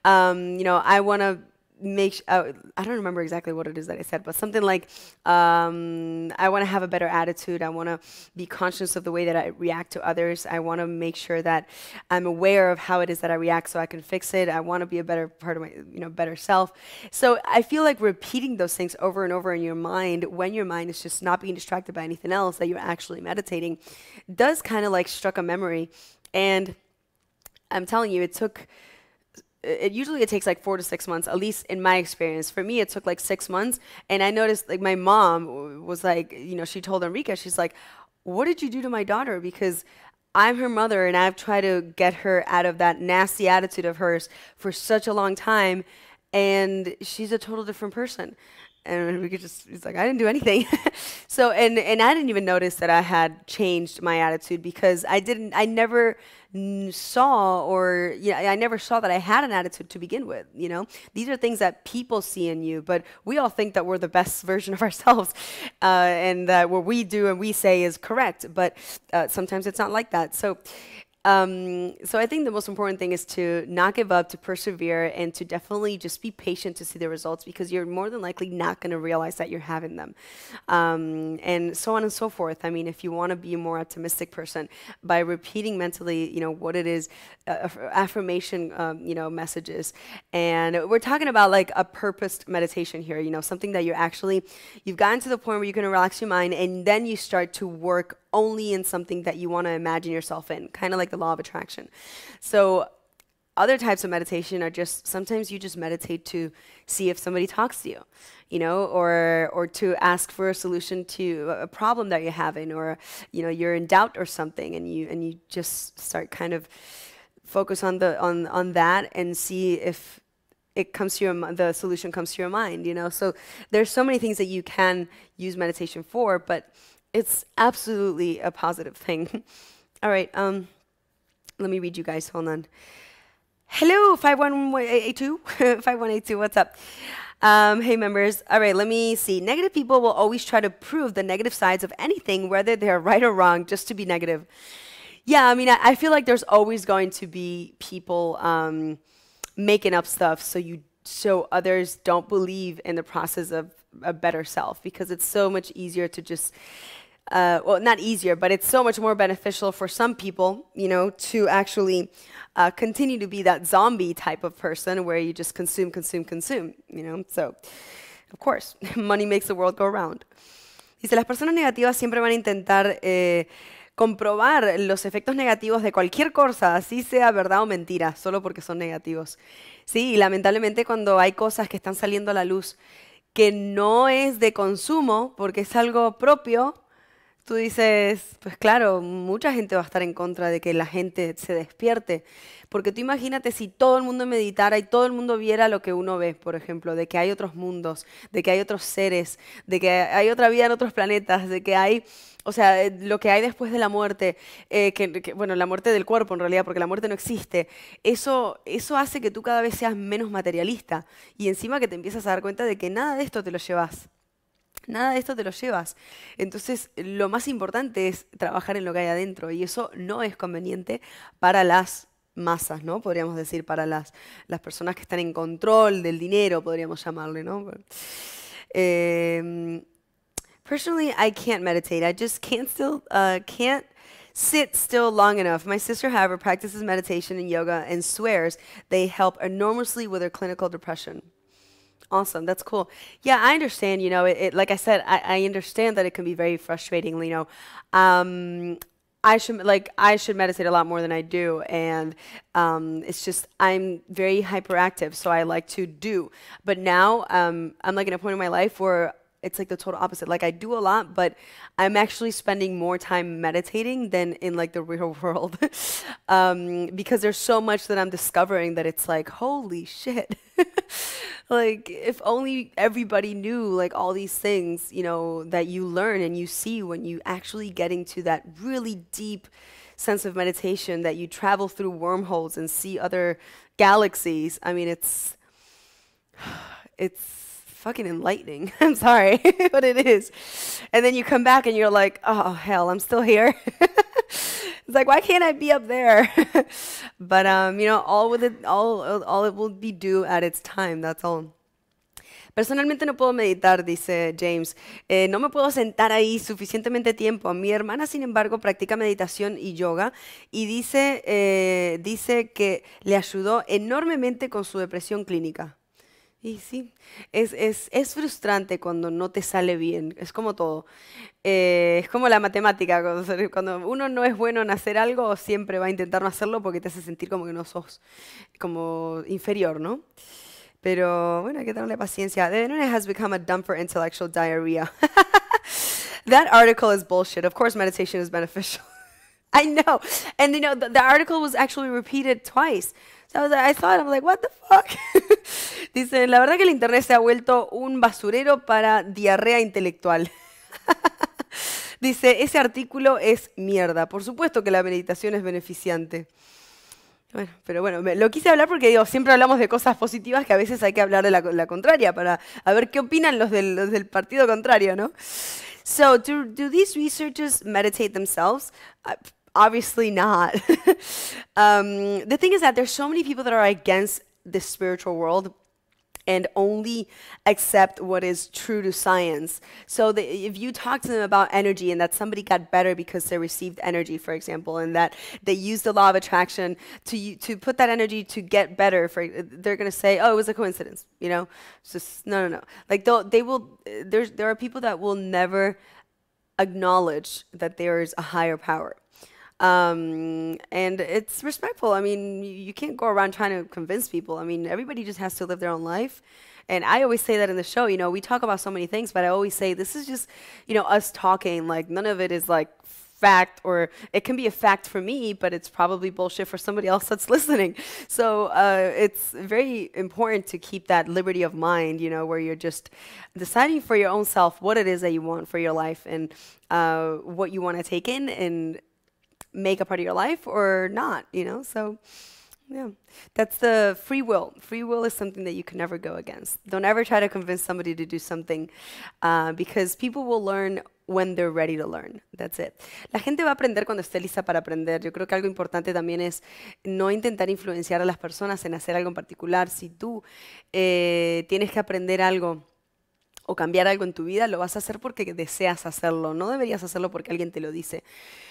Um, you know, I want to make uh, i don't remember exactly what it is that i said but something like um, i want to have a better attitude i want to be conscious of the way that i react to others i want to make sure that i'm aware of how it is that i react so i can fix it i want to be a better part of my you know better self so i feel like repeating those things over and over in your mind when your mind is just not being distracted by anything else that you're actually meditating does kind of like struck a memory and i'm telling you it took it usually it takes like four to six months at least in my experience for me it took like six months and i noticed like my mom was like you know she told enrique she's like what did you do to my daughter because I'm her mother and I've tried to get her out of that nasty attitude of hers for such a long time and she's a total different person and we could just he's like i didn't do anything so and and i didn't even notice that i had changed my attitude because i didn't i never saw or yeah i never saw that i had an attitude to begin with you know these are things that people see in you but we all think that we're the best version of ourselves uh, and that what we do and we say is correct but uh, sometimes it's not like that so um, so I think the most important thing is to not give up, to persevere, and to definitely just be patient to see the results because you're more than likely not going to realize that you're having them, um, and so on and so forth. I mean, if you want to be a more optimistic person, by repeating mentally, you know what it is, uh, affirmation, um, you know, messages, and we're talking about like a purposed meditation here. You know, something that you're actually, you've gotten to the point where you can relax your mind, and then you start to work only in something that you want to imagine yourself in, kind of like the law of attraction. So other types of meditation are just sometimes you just meditate to see if somebody talks to you you know or or to ask for a solution to a problem that you're having or you know you're in doubt or something and you and you just start kind of focus on the on on that and see if it comes to your the solution comes to your mind you know so there's so many things that you can use meditation for but it's absolutely a positive thing. All right, um, let me read you guys. Hold on. Hello, 5182. 5182, what's up? Um, hey, members. All right, let me see. Negative people will always try to prove the negative sides of anything, whether they're right or wrong, just to be negative. Yeah, I mean, I, I feel like there's always going to be people um, making up stuff so you so others don't believe in the process of a better self because it's so much easier to just uh, well, not easier, but it's so much more beneficial for some people, you know, to actually uh, continue to be that zombie type of person where you just consume, consume, consume, you know. So, of course, money makes the world go round. Dice, las personas negativas siempre van a intentar eh, comprobar los efectos negativos de cualquier cosa, así sea verdad o mentira, solo porque son negativos. Sí, y lamentablemente cuando hay cosas que están saliendo a la luz que no es de consumo, porque es algo propio, tú dices, pues claro, mucha gente va a estar en contra de que la gente se despierte, porque tú imagínate si todo el mundo meditara y todo el mundo viera lo que uno ve, por ejemplo, de que hay otros mundos, de que hay otros seres, de que hay otra vida en otros planetas, de que hay... O sea, eh, lo que hay después de la muerte, eh, que, bueno, la muerte del cuerpo en realidad, porque la muerte no existe, eso, eso hace que tú cada vez seas menos materialista y encima que te empiezas a dar cuenta de que nada de esto te lo llevas. Nada de esto te lo llevas. Entonces, lo más importante es trabajar en lo que hay adentro y eso no es conveniente para las masas, ¿no? Podríamos decir, para las, las personas que están en control del dinero, podríamos llamarle, ¿no? Eh, personally, I can't meditate. I just can't still, uh, can't sit still long enough. My sister, however, practices meditation and yoga and swears they help enormously with her clinical depression. Awesome. That's cool. Yeah, I understand. You know, it, it like I said, I, I understand that it can be very frustrating. You know, um, I should like I should meditate a lot more than I do, and um, it's just I'm very hyperactive, so I like to do. But now um, I'm like in a point in my life where it's like the total opposite. Like I do a lot, but I'm actually spending more time meditating than in like the real world, um, because there's so much that I'm discovering that it's like holy shit. like if only everybody knew like all these things, you know, that you learn and you see when you actually getting to that really deep sense of meditation that you travel through wormholes and see other galaxies. I mean, it's it's fucking enlightening. I'm sorry, but it is. And then you come back and you're like, oh, hell, I'm still here. It's like, why can't I be up there? but um, you know, all with it, all, all it will be due at its time. That's all. Personalmente no puedo meditar, dice James. Eh, no me puedo sentar ahí suficientemente tiempo. Mi hermana, sin embargo, practica meditación y yoga y dice, eh, dice que le ayudó enormemente con su depresión clínica. Y sí, es, es, es, frustrante cuando no te sale bien, es como todo. Eh, es como la matemática, cuando uno no es bueno en hacer algo, siempre va a intentar hacerlo porque te hace sentir como que no sos como inferior, ¿no? Pero bueno, hay que tenerle paciencia. The internet has become a dump for intellectual diarrhea. that article is bullshit. Of course, meditation is beneficial. I know. And you know, the article was actually repeated twice. I, I like, what the fuck? Dice, la verdad que el internet se ha vuelto un basurero para diarrea intelectual. Dice, ese artículo es mierda. Por supuesto que la meditación es beneficiante. Bueno, pero bueno, lo quise hablar porque digo, siempre hablamos de cosas positivas que a veces hay que hablar de la, contraria para a ver qué opinan los del, partido contrario, ¿no? So, do, these researchers meditate themselves? Ah, obviously not. um, the thing is that there's so many people that are against the spiritual world and only accept what is true to science. So the, if you talk to them about energy and that somebody got better because they received energy, for example, and that they used the law of attraction to to put that energy to get better, for they're gonna say, oh, it was a coincidence. You know, it's just no, no, no. Like they will. There's there are people that will never acknowledge that there is a higher power um, and it's respectful. I mean, you can't go around trying to convince people. I mean, everybody just has to live their own life. And I always say that in the show, you know, we talk about so many things, but I always say this is just, you know, us talking. Like, none of it is like fact or it can be a fact for me but it's probably bullshit for somebody else that's listening so uh, it's very important to keep that liberty of mind you know where you're just deciding for your own self what it is that you want for your life and uh, what you want to take in and make a part of your life or not, you know? So, yeah, that's the free will. Free will is something that you can never go against. Don't ever try to convince somebody to do something uh, because people will learn when they're ready to learn. That's it. La gente va a aprender cuando esté lista para aprender. Yo creo que algo importante también es no intentar influenciar a las personas en hacer algo en particular. Si tú eh, tienes que aprender algo, o cambiar algo en tu vida, lo vas a hacer porque deseas hacerlo, no deberías hacerlo porque alguien te lo dice.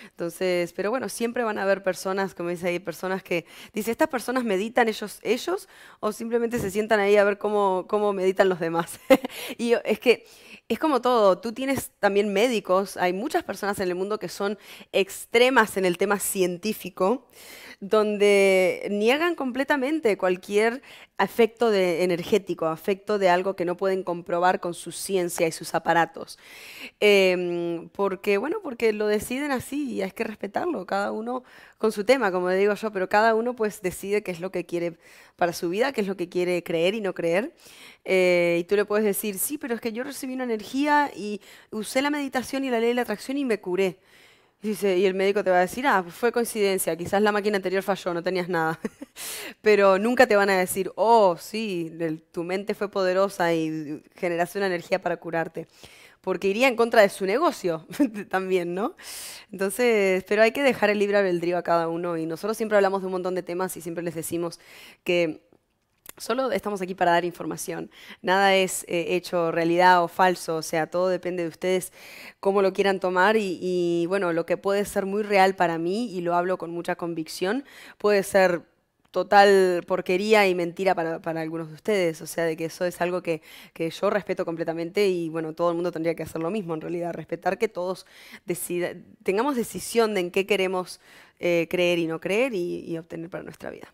Entonces, pero bueno, siempre van a haber personas, como dice ahí, personas que, dice, estas personas meditan ellos, ellos, o simplemente se sientan ahí a ver cómo, cómo meditan los demás. y es que es como todo, tú tienes también médicos, hay muchas personas en el mundo que son extremas en el tema científico, donde niegan completamente cualquier efecto de, energético, afecto de algo que no pueden comprobar con su ciencia y sus aparatos. Em, porque, bueno, porque lo deciden así y hay que respetarlo, cada uno con su tema, como digo yo, pero cada uno pues decide qué es lo que quiere para su vida, qué es lo que quiere creer y no creer. Eh, y tú le puedes decir, sí, pero es que yo recibí una energía y usé la meditación y la ley de la atracción y me curé. Dice, y el médico te va a decir, ah, fue coincidencia, quizás la máquina anterior falló, no tenías nada. Pero nunca te van a decir, oh, sí, tu mente fue poderosa y generaste una energía para curarte. Porque iría en contra de su negocio también, ¿no? Entonces, pero hay que dejar el libre albedrío a cada uno. Y nosotros siempre hablamos de un montón de temas y siempre les decimos que Solo estamos aquí para dar información. Nada es eh, hecho realidad o falso, o sea, todo depende de ustedes cómo lo quieran tomar y, bueno, lo que puede ser muy real para mí, y lo hablo con mucha convicción, puede ser total porquería y mentira para, algunos de ustedes. O sea, de que eso es algo que, yo respeto completamente y bueno, todo el mundo tendría que hacer lo mismo en realidad, respetar que todos decida, tengamos decisión de en qué queremos eh, creer y no creer y obtener para nuestra vida.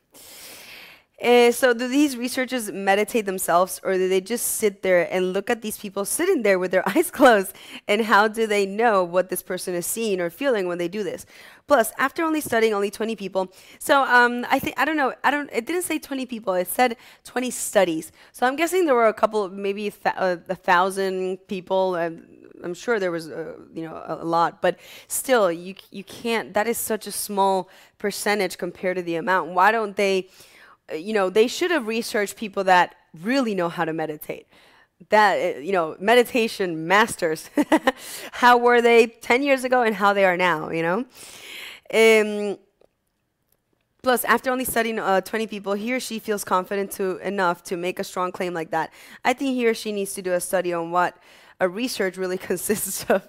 And eh, so, do these researchers meditate themselves, or do they just sit there and look at these people sitting there with their eyes closed? And how do they know what this person is seeing or feeling when they do this? Plus, after only studying only 20 people, so um, I think I don't know. I don't. It didn't say 20 people. It said 20 studies. So I'm guessing there were a couple, maybe a, a thousand people. I'm sure there was, uh, you know, a, a, lot, but still, you you can't. That is such a small percentage compared to the amount. Why don't they? you know, they should have researched people that really know how to meditate. That, eh, you know, meditation masters. how were they 10 years ago and how they are now, you know? Um, Plus, after only studying uh, 20 people, he or she feels confident to enough to make a strong claim like that. I think he or she needs to do a study on what a research really consists of.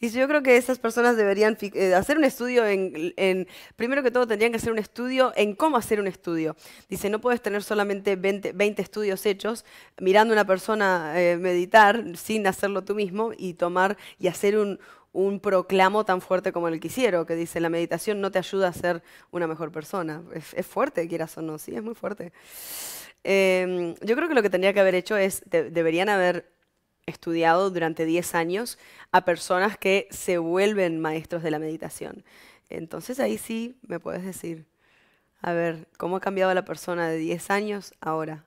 Dice, yo creo que esas personas deberían eh, hacer un estudio en, primero que todo tendrían que hacer un estudio en cómo hacer un estudio. Dice, no puedes tener solamente 20, estudios hechos mirando a una persona eh, meditar sin hacerlo tú mismo y tomar y hacer un, proclamo tan fuerte como el que hicieron, que dice, la meditación no te ayuda a ser una mejor persona. Es, fuerte, quieras o no, sí, es muy fuerte. Em, yo creo que lo que tendría que haber hecho es, deberían haber estudiado durante 10 años a personas que se vuelven maestros de la meditación. Entonces ahí sí me puedes decir, a ver, ¿cómo ha cambiado la persona de 10 años ahora?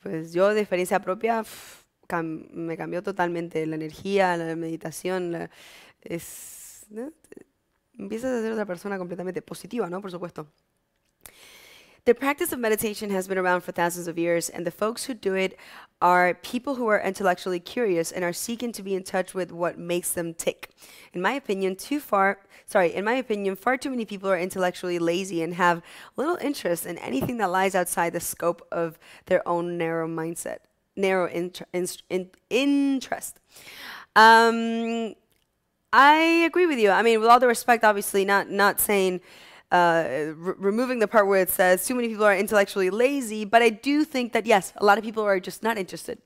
Pues yo de experiencia propia me cambió totalmente la energía, la meditación, es, empiezas a ser otra persona completamente positiva, ¿no? Por supuesto. The practice of meditation has been around for thousands of years, and the folks who do it are people who are intellectually curious and are seeking to be in touch with what makes them tick. In my opinion, too far, sorry, in my opinion, far too many people are intellectually lazy and have little interest in anything that lies outside the scope of their own narrow mindset, narrow inter in interest. Um, I agree with you. I mean, with all the respect, obviously, not not saying uh, removing the part where it says too many people are intellectually lazy, but I do think that yes, a lot of people are just not interested.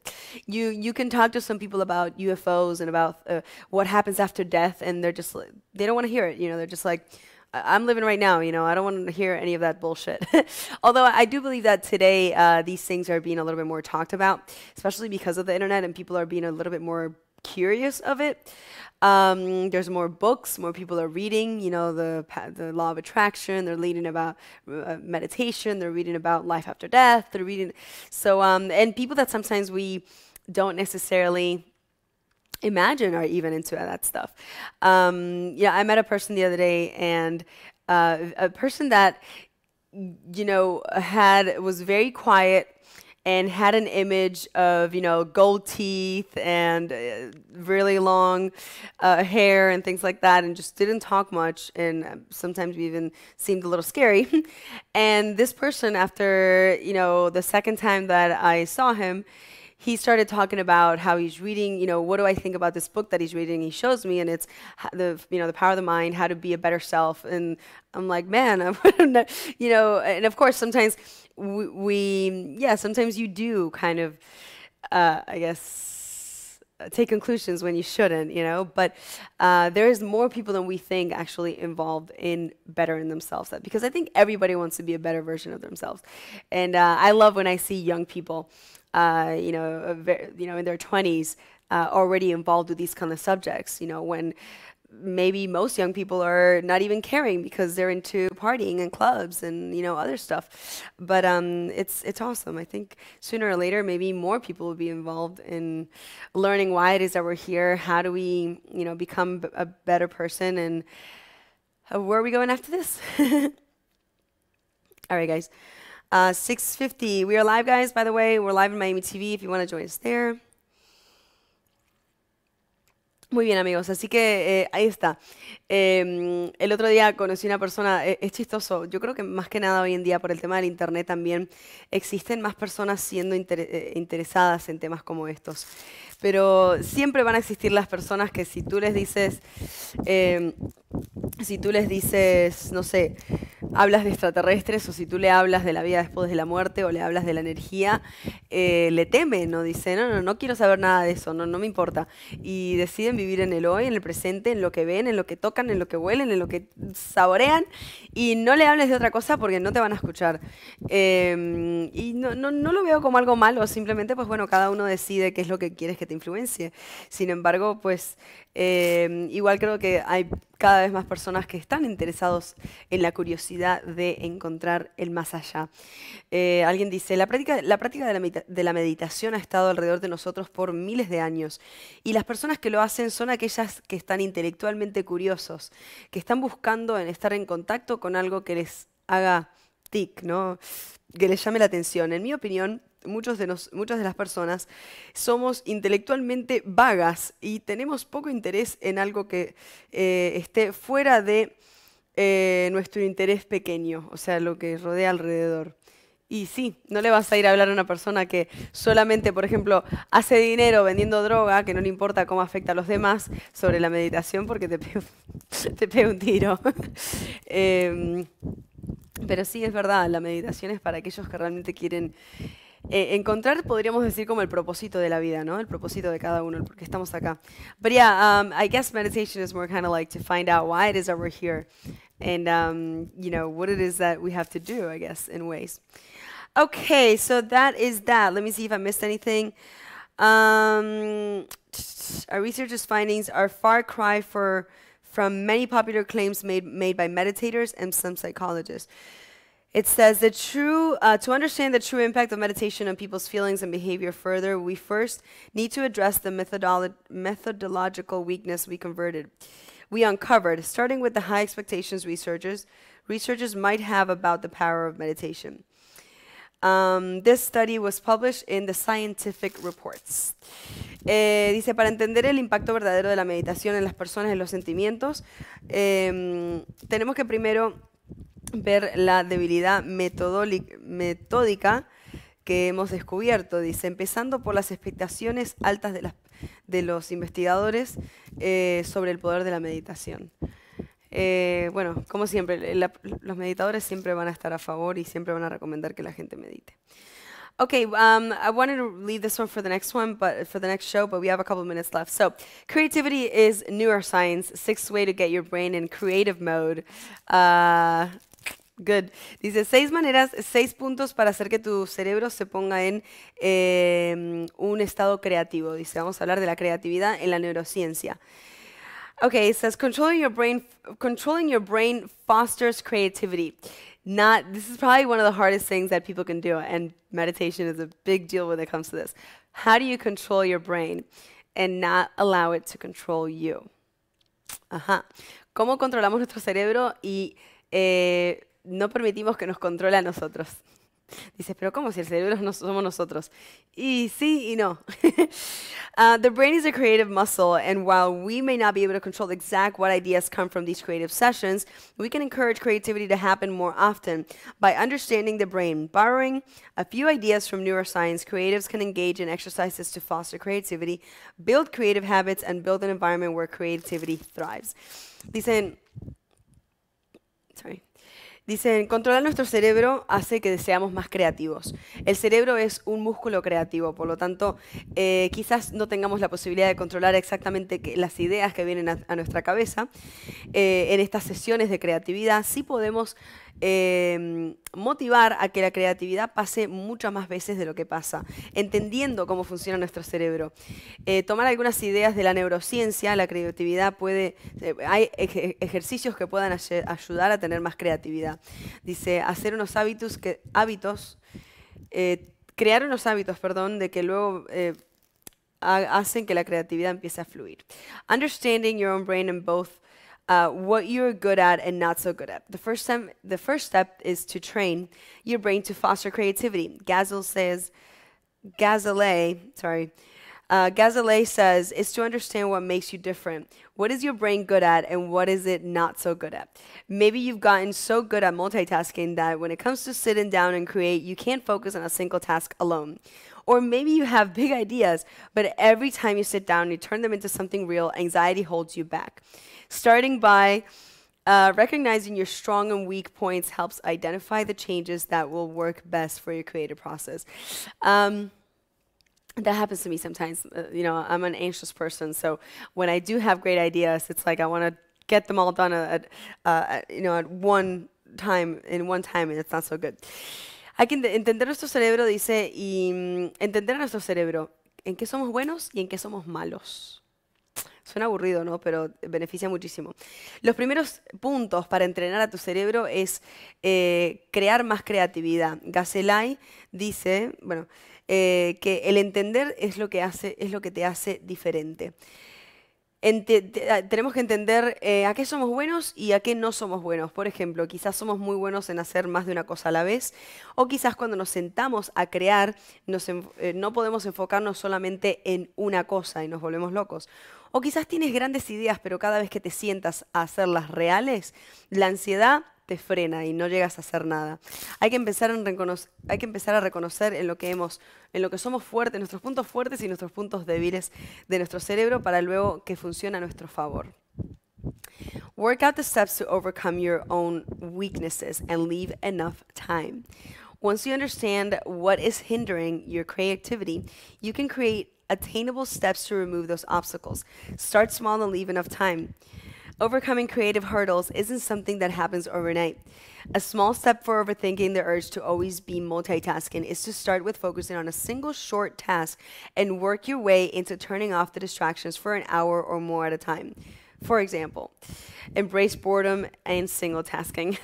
You you can talk to some people about UFOs and about uh, what happens after death, and they're just they don't want to hear it. You know, they're just like. I'm living right now, you know. I don't want to hear any of that bullshit. Although I do believe that today uh, these things are being a little bit more talked about, especially because of the internet and people are being a little bit more curious of it. Um, there's more books, more people are reading, you know, the, the law of attraction, they're reading about uh, meditation, they're reading about life after death, they're reading. So, um, and people that sometimes we don't necessarily imagine are even into that stuff. Um, yeah, I met a person the other day and uh, a person that, you know, had, was very quiet, and had an image of you know gold teeth and uh, really long uh, hair and things like that and just didn't talk much and um, sometimes even seemed a little scary and this person after you know the second time that i saw him he started talking about how he's reading, you know, what do I think about this book that he's reading? He shows me, and it's the, you know, the power of the mind, how to be a better self. And I'm like, man, I'm you know, and of course, sometimes we, we yeah, sometimes you do kind of, uh, I guess, take conclusions when you shouldn't, you know. But uh, there is more people than we think actually involved in bettering themselves. because I think everybody wants to be a better version of themselves, and uh, I love when I see young people uh, you know, you know, in their 20s, uh, already involved with these kind of subjects. You know, when maybe most young people are not even caring because they're into partying and clubs and you know other stuff. But um, it's it's awesome. I think sooner or later, maybe more people will be involved in learning why it is that we're here. How do we, you know, become a better person and uh, where are we going after this? All right, guys. 6.50. Uh, We are live, guys, by the way. We're live in Miami TV if you want to join us there. Muy bien, amigos. Así que eh, ahí está. Em, el otro día conocí una persona, eh, es chistoso, yo creo que más que nada hoy en día por el tema del Internet también existen más personas siendo eh, interesadas en temas como estos. Pero siempre van a existir las personas que si tú les dices, em, si tú les dices, no sé, hablas de extraterrestres o si tú le hablas de la vida después de la muerte o le hablas de la energía, eh, le teme no dice, no, no, no quiero saber nada de eso, no, no me importa. Y deciden vivir en el hoy, en el presente, en lo que ven, en lo que tocan, en lo que huelen, en lo que saborean y no le hables de otra cosa porque no te van a escuchar. Em, y no, no lo veo como algo malo, simplemente pues bueno, cada uno decide qué es lo que quieres que te influencie. Sin embargo, pues Em, igual creo que hay cada vez más personas que están interesados en la curiosidad de encontrar el más allá. Eh, alguien dice, la práctica, la práctica de, la de, la meditación ha estado alrededor de nosotros por miles de años y las personas que lo hacen son aquellas que están intelectualmente curiosos, que están buscando en estar en contacto con algo que les haga tic, ¿no? que les llame la atención. En mi opinión, muchos de muchas de las personas somos intelectualmente vagas y tenemos poco interés en algo que eh, esté fuera de eh, nuestro interés pequeño, o sea, lo que rodea alrededor. Y sí, no le vas a ir a hablar a una persona que solamente, por ejemplo, hace dinero vendiendo droga, que no le importa cómo afecta a los demás, sobre la meditación porque te pega, te un tiro. Em, pero sí, es verdad, la meditación es para aquellos que realmente quieren eh, encontrar, podríamos decir, como el propósito de la vida, ¿no? El propósito de cada uno, porque estamos acá. But yeah, um, I guess meditation is more kind of like to find out why it is that we're here and, um, you know, what it is that we have to do, I guess, in ways. Okay, so that is that. Let me see if I missed anything. Um, our researchers' findings are far cry for from many popular claims made made by meditators and some psychologists. It says that true uh, to understand the true impact of meditation on people's feelings and behavior further, we first need to address the methodolo- methodological weakness we converted, we uncovered, starting with the high expectations researchers researchers might have about the power of meditation. Um, this study was published in the Scientific Reports. Eh, dice, para entender el impacto verdadero de la meditación en las personas, y los sentimientos, eh, tenemos que primero ver la debilidad metódica que hemos descubierto, dice, empezando por las expectaciones altas de, los investigadores eh, sobre el poder de la meditación. Eh, bueno, como siempre, los meditadores siempre van a estar a favor y siempre van a recomendar que la gente medite. Okay, um, I wanted to leave this one for the next one, but for the next show, but we have a couple minutes left. So, creativity is neuroscience, sixth way to get your brain in creative mode. Uh, Good. Dice seis maneras, seis puntos para hacer que tu cerebro se ponga en em, un estado creativo. Dice, vamos a hablar de la creatividad en la neurociencia. Okay, dice, says controlling your brain, controlling your brain fosters creativity. Not this is probably one of the hardest things that people can do, and meditation is a big deal when it comes to this. How do you control your brain and not allow it to control you? Ajá. ¿Cómo controlamos nuestro cerebro y eh, no permitimos que nos controle a nosotros. Dices, pero ¿cómo si el cerebro no somos nosotros? Y sí y no. uh, the brain is a creative muscle, and while we may not be able to control exactly what ideas come from these creative sessions, we can encourage creativity to happen more often. By understanding the brain, borrowing a few ideas from neuroscience, creatives can engage in exercises to foster creativity, build creative habits, and build an environment where creativity thrives. Dicen, sorry. Dicen, controlar nuestro cerebro hace que seamos más creativos. El cerebro es un músculo creativo, por lo tanto, eh, quizás no tengamos la posibilidad de controlar exactamente las ideas que vienen a, nuestra cabeza. Eh, en estas sesiones de creatividad sí podemos Em, motivar a que la creatividad pase muchas más veces de lo que pasa, entendiendo cómo funciona nuestro cerebro. Eh, tomar algunas ideas de la neurociencia, la creatividad puede, eh, hay ejercicios que puedan ayudar a tener más creatividad. Dice, hacer unos hábitos, que, hábitos eh, crear unos hábitos, perdón, de que luego hacen que la creatividad empiece a fluir. Understanding your own brain and both Uh, what you're good at and not so good at. The first, sem- the first step is to train your brain to foster creativity. Gazelle says, Gazelle, sorry, uh, Gazelle says, is to understand what makes you different. What is your brain good at and what is it not so good at? Maybe you've gotten so good at multitasking that when it comes to sitting down and create, you can't focus on a single task alone. Or maybe you have big ideas, but every time you sit down, you turn them into something real, anxiety holds you back. Starting by uh, recognizing your strong and weak points helps identify the changes that will work best for your creative process. Um, that happens to me sometimes. Uh, you know, I'm an anxious person, so when I do have great ideas, it's like I want to get them all done at, uh, you know at one time in one time, and it's not so good. Hay que entender nuestro cerebro, dice, y mm, entender a nuestro cerebro en qué somos buenos y en qué somos malos. Suena aburrido, ¿no? Pero beneficia muchísimo. Los primeros puntos para entrenar a tu cerebro es eh, crear más creatividad. Gazelay dice, bueno, eh, que el entender es lo que, hace, es lo que te hace diferente. Ah, tenemos que entender eh, a qué somos buenos y a qué no somos buenos. Por ejemplo, quizás somos muy buenos en hacer más de una cosa a la vez o quizás cuando nos sentamos a crear eh, no podemos enfocarnos solamente en una cosa y nos volvemos locos. O quizás tienes grandes ideas, pero cada vez que te sientas a hacerlas reales, la ansiedad te frena y no llegas a hacer nada. Hay que empezar, a hay que empezar a reconocer en lo que hemos, en lo que somos fuertes, nuestros puntos fuertes y nuestros puntos débiles de nuestro cerebro para luego que funcione a nuestro favor. Work out the steps to overcome your own weaknesses and leave enough time. Once you understand what is hindering your creativity, you can create attainable steps to remove those obstacles. Start small and leave enough time. Overcoming creative hurdles isn't something that happens overnight. A small step for overthinking the urge to always be multitasking is to start with focusing on a single short task and work your way into turning off the distractions for an hour or more at a time. For example, embrace boredom and single tasking.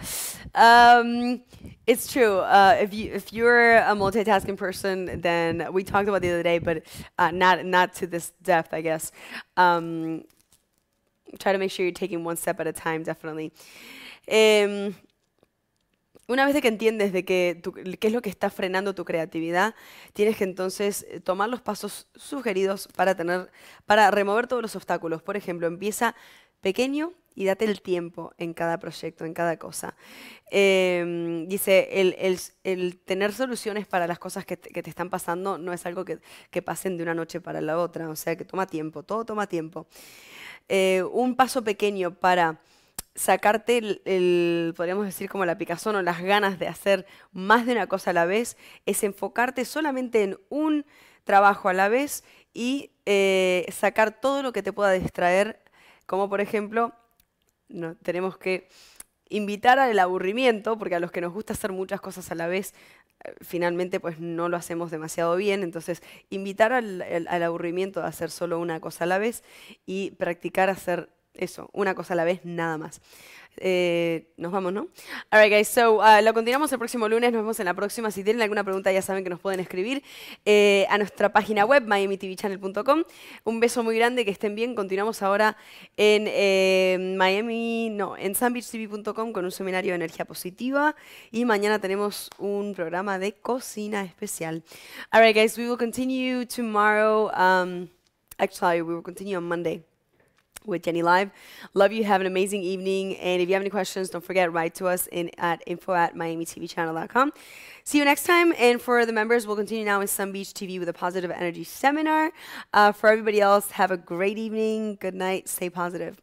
um, it's true. Uh, if you if you're a multitasking person, then we talked about the other day, but uh, not not to this depth, I guess. Um, try to make sure you're taking one step at a time, definitely. Em, una vez de que entiendes de qué, qué es lo que está frenando tu creatividad, tienes que entonces eh, tomar los pasos sugeridos para, tener, para remover todos los obstáculos. Por ejemplo, empieza pequeño y date el tiempo en cada proyecto, en cada cosa. Em, dice, el, tener soluciones para las cosas que te, están pasando no es algo que, pasen de una noche para la otra, o sea que toma tiempo, todo toma tiempo. Eh, un paso pequeño para sacarte el, podríamos decir como la picazón o las ganas de hacer más de una cosa a la vez, es enfocarte solamente en un trabajo a la vez y eh, sacar todo lo que te pueda distraer, como por ejemplo no, tenemos que invitar al aburrimiento, porque a los que nos gusta hacer muchas cosas a la vez, eh, finalmente pues no lo hacemos demasiado bien, entonces invitar al, aburrimiento de hacer solo una cosa a la vez y practicar hacer eso, una cosa a la vez, nada más. Eh, nos vamos, ¿no? right, guys, so uh, lo continuamos el próximo lunes, nos vemos en la próxima. Si tienen alguna pregunta, ya saben que nos pueden escribir eh, a nuestra página web, miamitvchannel.com. Un beso muy grande, que estén bien. Continuamos ahora en eh, Miami, no, en sandwichtv.com con un seminario de energía positiva. Y mañana tenemos un programa de cocina especial. right, guys, we will continue tomorrow. Um, actually, we will continue on Monday. with Jenny Live. Love you. Have an amazing evening. And if you have any questions, don't forget, write to us in at info at miamitvchannel.com. See you next time. And for the members, we'll continue now with Sun Beach TV with a positive energy seminar. Uh, for everybody else, have a great evening. Good night. Stay positive.